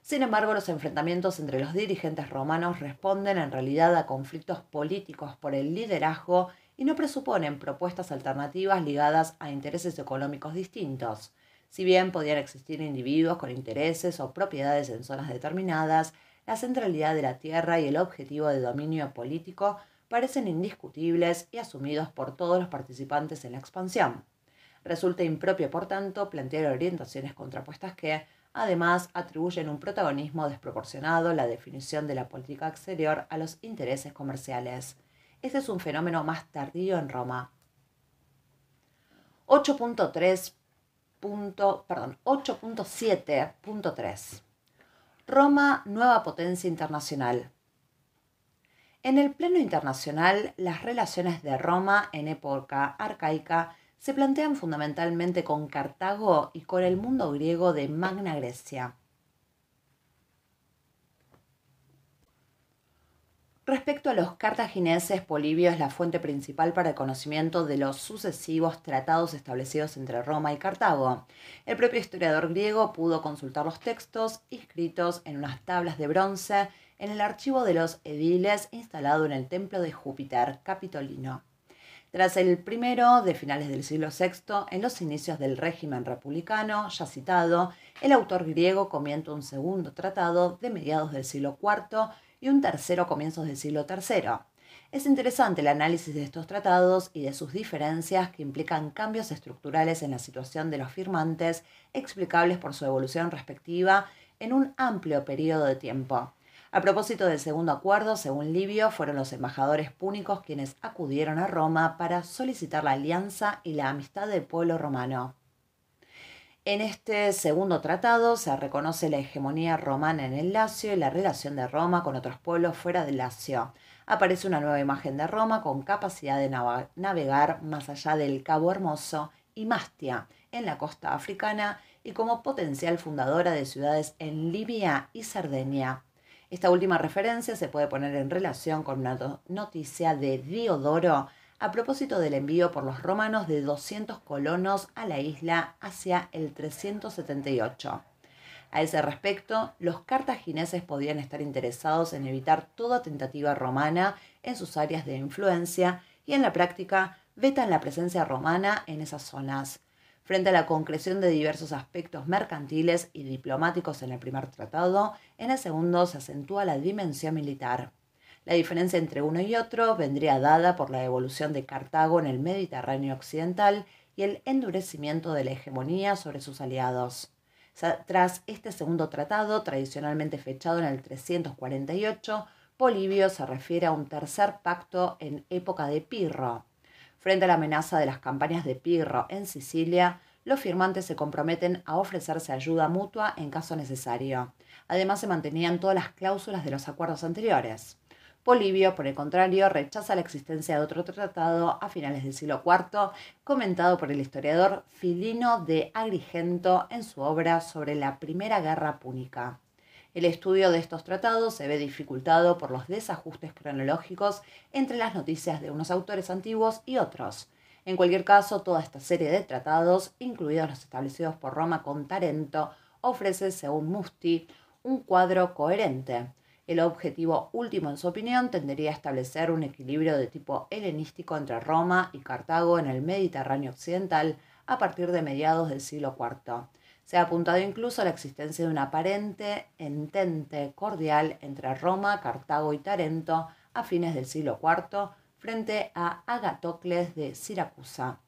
Sin embargo, los enfrentamientos entre los dirigentes romanos responden en realidad a conflictos políticos por el liderazgo y no presuponen propuestas alternativas ligadas a intereses económicos distintos. Si bien podían existir individuos con intereses o propiedades en zonas determinadas, la centralidad de la tierra y el objetivo de dominio político parecen indiscutibles y asumidos por todos los participantes en la expansión. Resulta impropio, por tanto, plantear orientaciones contrapuestas que, Además, atribuyen un protagonismo desproporcionado la definición de la política exterior a los intereses comerciales. Este es un fenómeno más tardío en Roma. 8.7.3 Roma, nueva potencia internacional. En el plano internacional, las relaciones de Roma en época arcaica se plantean fundamentalmente con Cartago y con el mundo griego de Magna Grecia. Respecto a los cartagineses, Polibio es la fuente principal para el conocimiento de los sucesivos tratados establecidos entre Roma y Cartago. El propio historiador griego pudo consultar los textos inscritos en unas tablas de bronce en el archivo de los ediles instalado en el templo de Júpiter capitolino. Tras el primero de finales del siglo VI, en los inicios del régimen republicano, ya citado, el autor griego comienza un segundo tratado de mediados del siglo IV y un tercero comienzos del siglo III. Es interesante el análisis de estos tratados y de sus diferencias que implican cambios estructurales en la situación de los firmantes, explicables por su evolución respectiva en un amplio periodo de tiempo. A propósito del segundo acuerdo, según Livio, fueron los embajadores púnicos quienes acudieron a Roma para solicitar la alianza y la amistad del pueblo romano. En este segundo tratado se reconoce la hegemonía romana en el Lacio y la relación de Roma con otros pueblos fuera del Lacio. Aparece una nueva imagen de Roma con capacidad de navegar más allá del Cabo Hermoso y Mastia, en la costa africana, y como potencial fundadora de ciudades en Libia y Cerdeña. Esta última referencia se puede poner en relación con una noticia de Diodoro a propósito del envío por los romanos de 200 colonos a la isla hacia el 378. A ese respecto, los cartagineses podían estar interesados en evitar toda tentativa romana en sus áreas de influencia y en la práctica vetan la presencia romana en esas zonas. Frente a la concreción de diversos aspectos mercantiles y diplomáticos en el primer tratado, en el segundo se acentúa la dimensión militar. La diferencia entre uno y otro vendría dada por la evolución de Cartago en el Mediterráneo occidental y el endurecimiento de la hegemonía sobre sus aliados. Tras este segundo tratado, tradicionalmente fechado en el 348, Polibio se refiere a un tercer pacto en época de Pirro, Frente a la amenaza de las campañas de Pirro en Sicilia, los firmantes se comprometen a ofrecerse ayuda mutua en caso necesario. Además, se mantenían todas las cláusulas de los acuerdos anteriores. Polibio, por el contrario, rechaza la existencia de otro tratado a finales del siglo IV, comentado por el historiador Filino de Agrigento en su obra sobre la Primera Guerra Púnica. El estudio de estos tratados se ve dificultado por los desajustes cronológicos entre las noticias de unos autores antiguos y otros. En cualquier caso, toda esta serie de tratados, incluidos los establecidos por Roma con Tarento, ofrece, según Musti, un cuadro coherente. El objetivo último, en su opinión, tendría a establecer un equilibrio de tipo helenístico entre Roma y Cartago en el Mediterráneo occidental a partir de mediados del siglo IV. Se ha apuntado incluso a la existencia de un aparente entente cordial entre Roma, Cartago y Tarento a fines del siglo IV frente a Agatocles de Siracusa.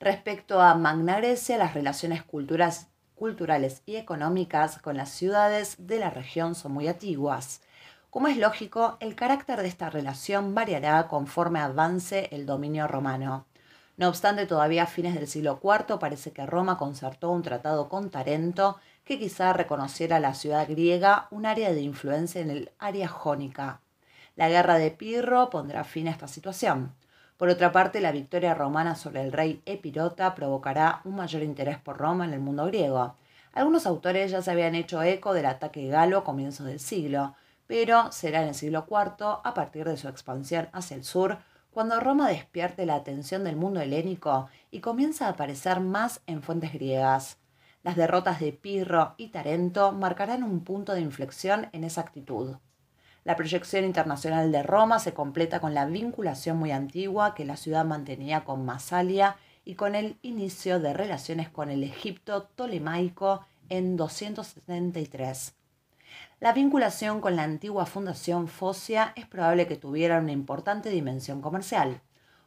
Respecto a Magna Grecia, las relaciones culturales y económicas con las ciudades de la región son muy antiguas. Como es lógico, el carácter de esta relación variará conforme avance el dominio romano. No obstante, todavía a fines del siglo IV parece que Roma concertó un tratado con Tarento que quizá reconociera a la ciudad griega un área de influencia en el área jónica. La guerra de Pirro pondrá fin a esta situación. Por otra parte, la victoria romana sobre el rey Epirota provocará un mayor interés por Roma en el mundo griego. Algunos autores ya se habían hecho eco del ataque galo a comienzos del siglo, pero será en el siglo IV, a partir de su expansión hacia el sur, cuando Roma despierte la atención del mundo helénico y comienza a aparecer más en fuentes griegas. Las derrotas de Pirro y Tarento marcarán un punto de inflexión en esa actitud. La proyección internacional de Roma se completa con la vinculación muy antigua que la ciudad mantenía con Masalia y con el inicio de relaciones con el Egipto tolemaico en 273. La vinculación con la antigua Fundación Fosia es probable que tuviera una importante dimensión comercial.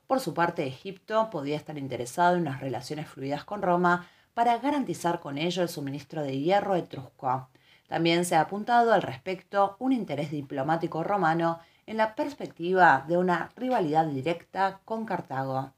Por su parte, Egipto podía estar interesado en unas relaciones fluidas con Roma para garantizar con ello el suministro de hierro etrusco. También se ha apuntado al respecto un interés diplomático romano en la perspectiva de una rivalidad directa con Cartago.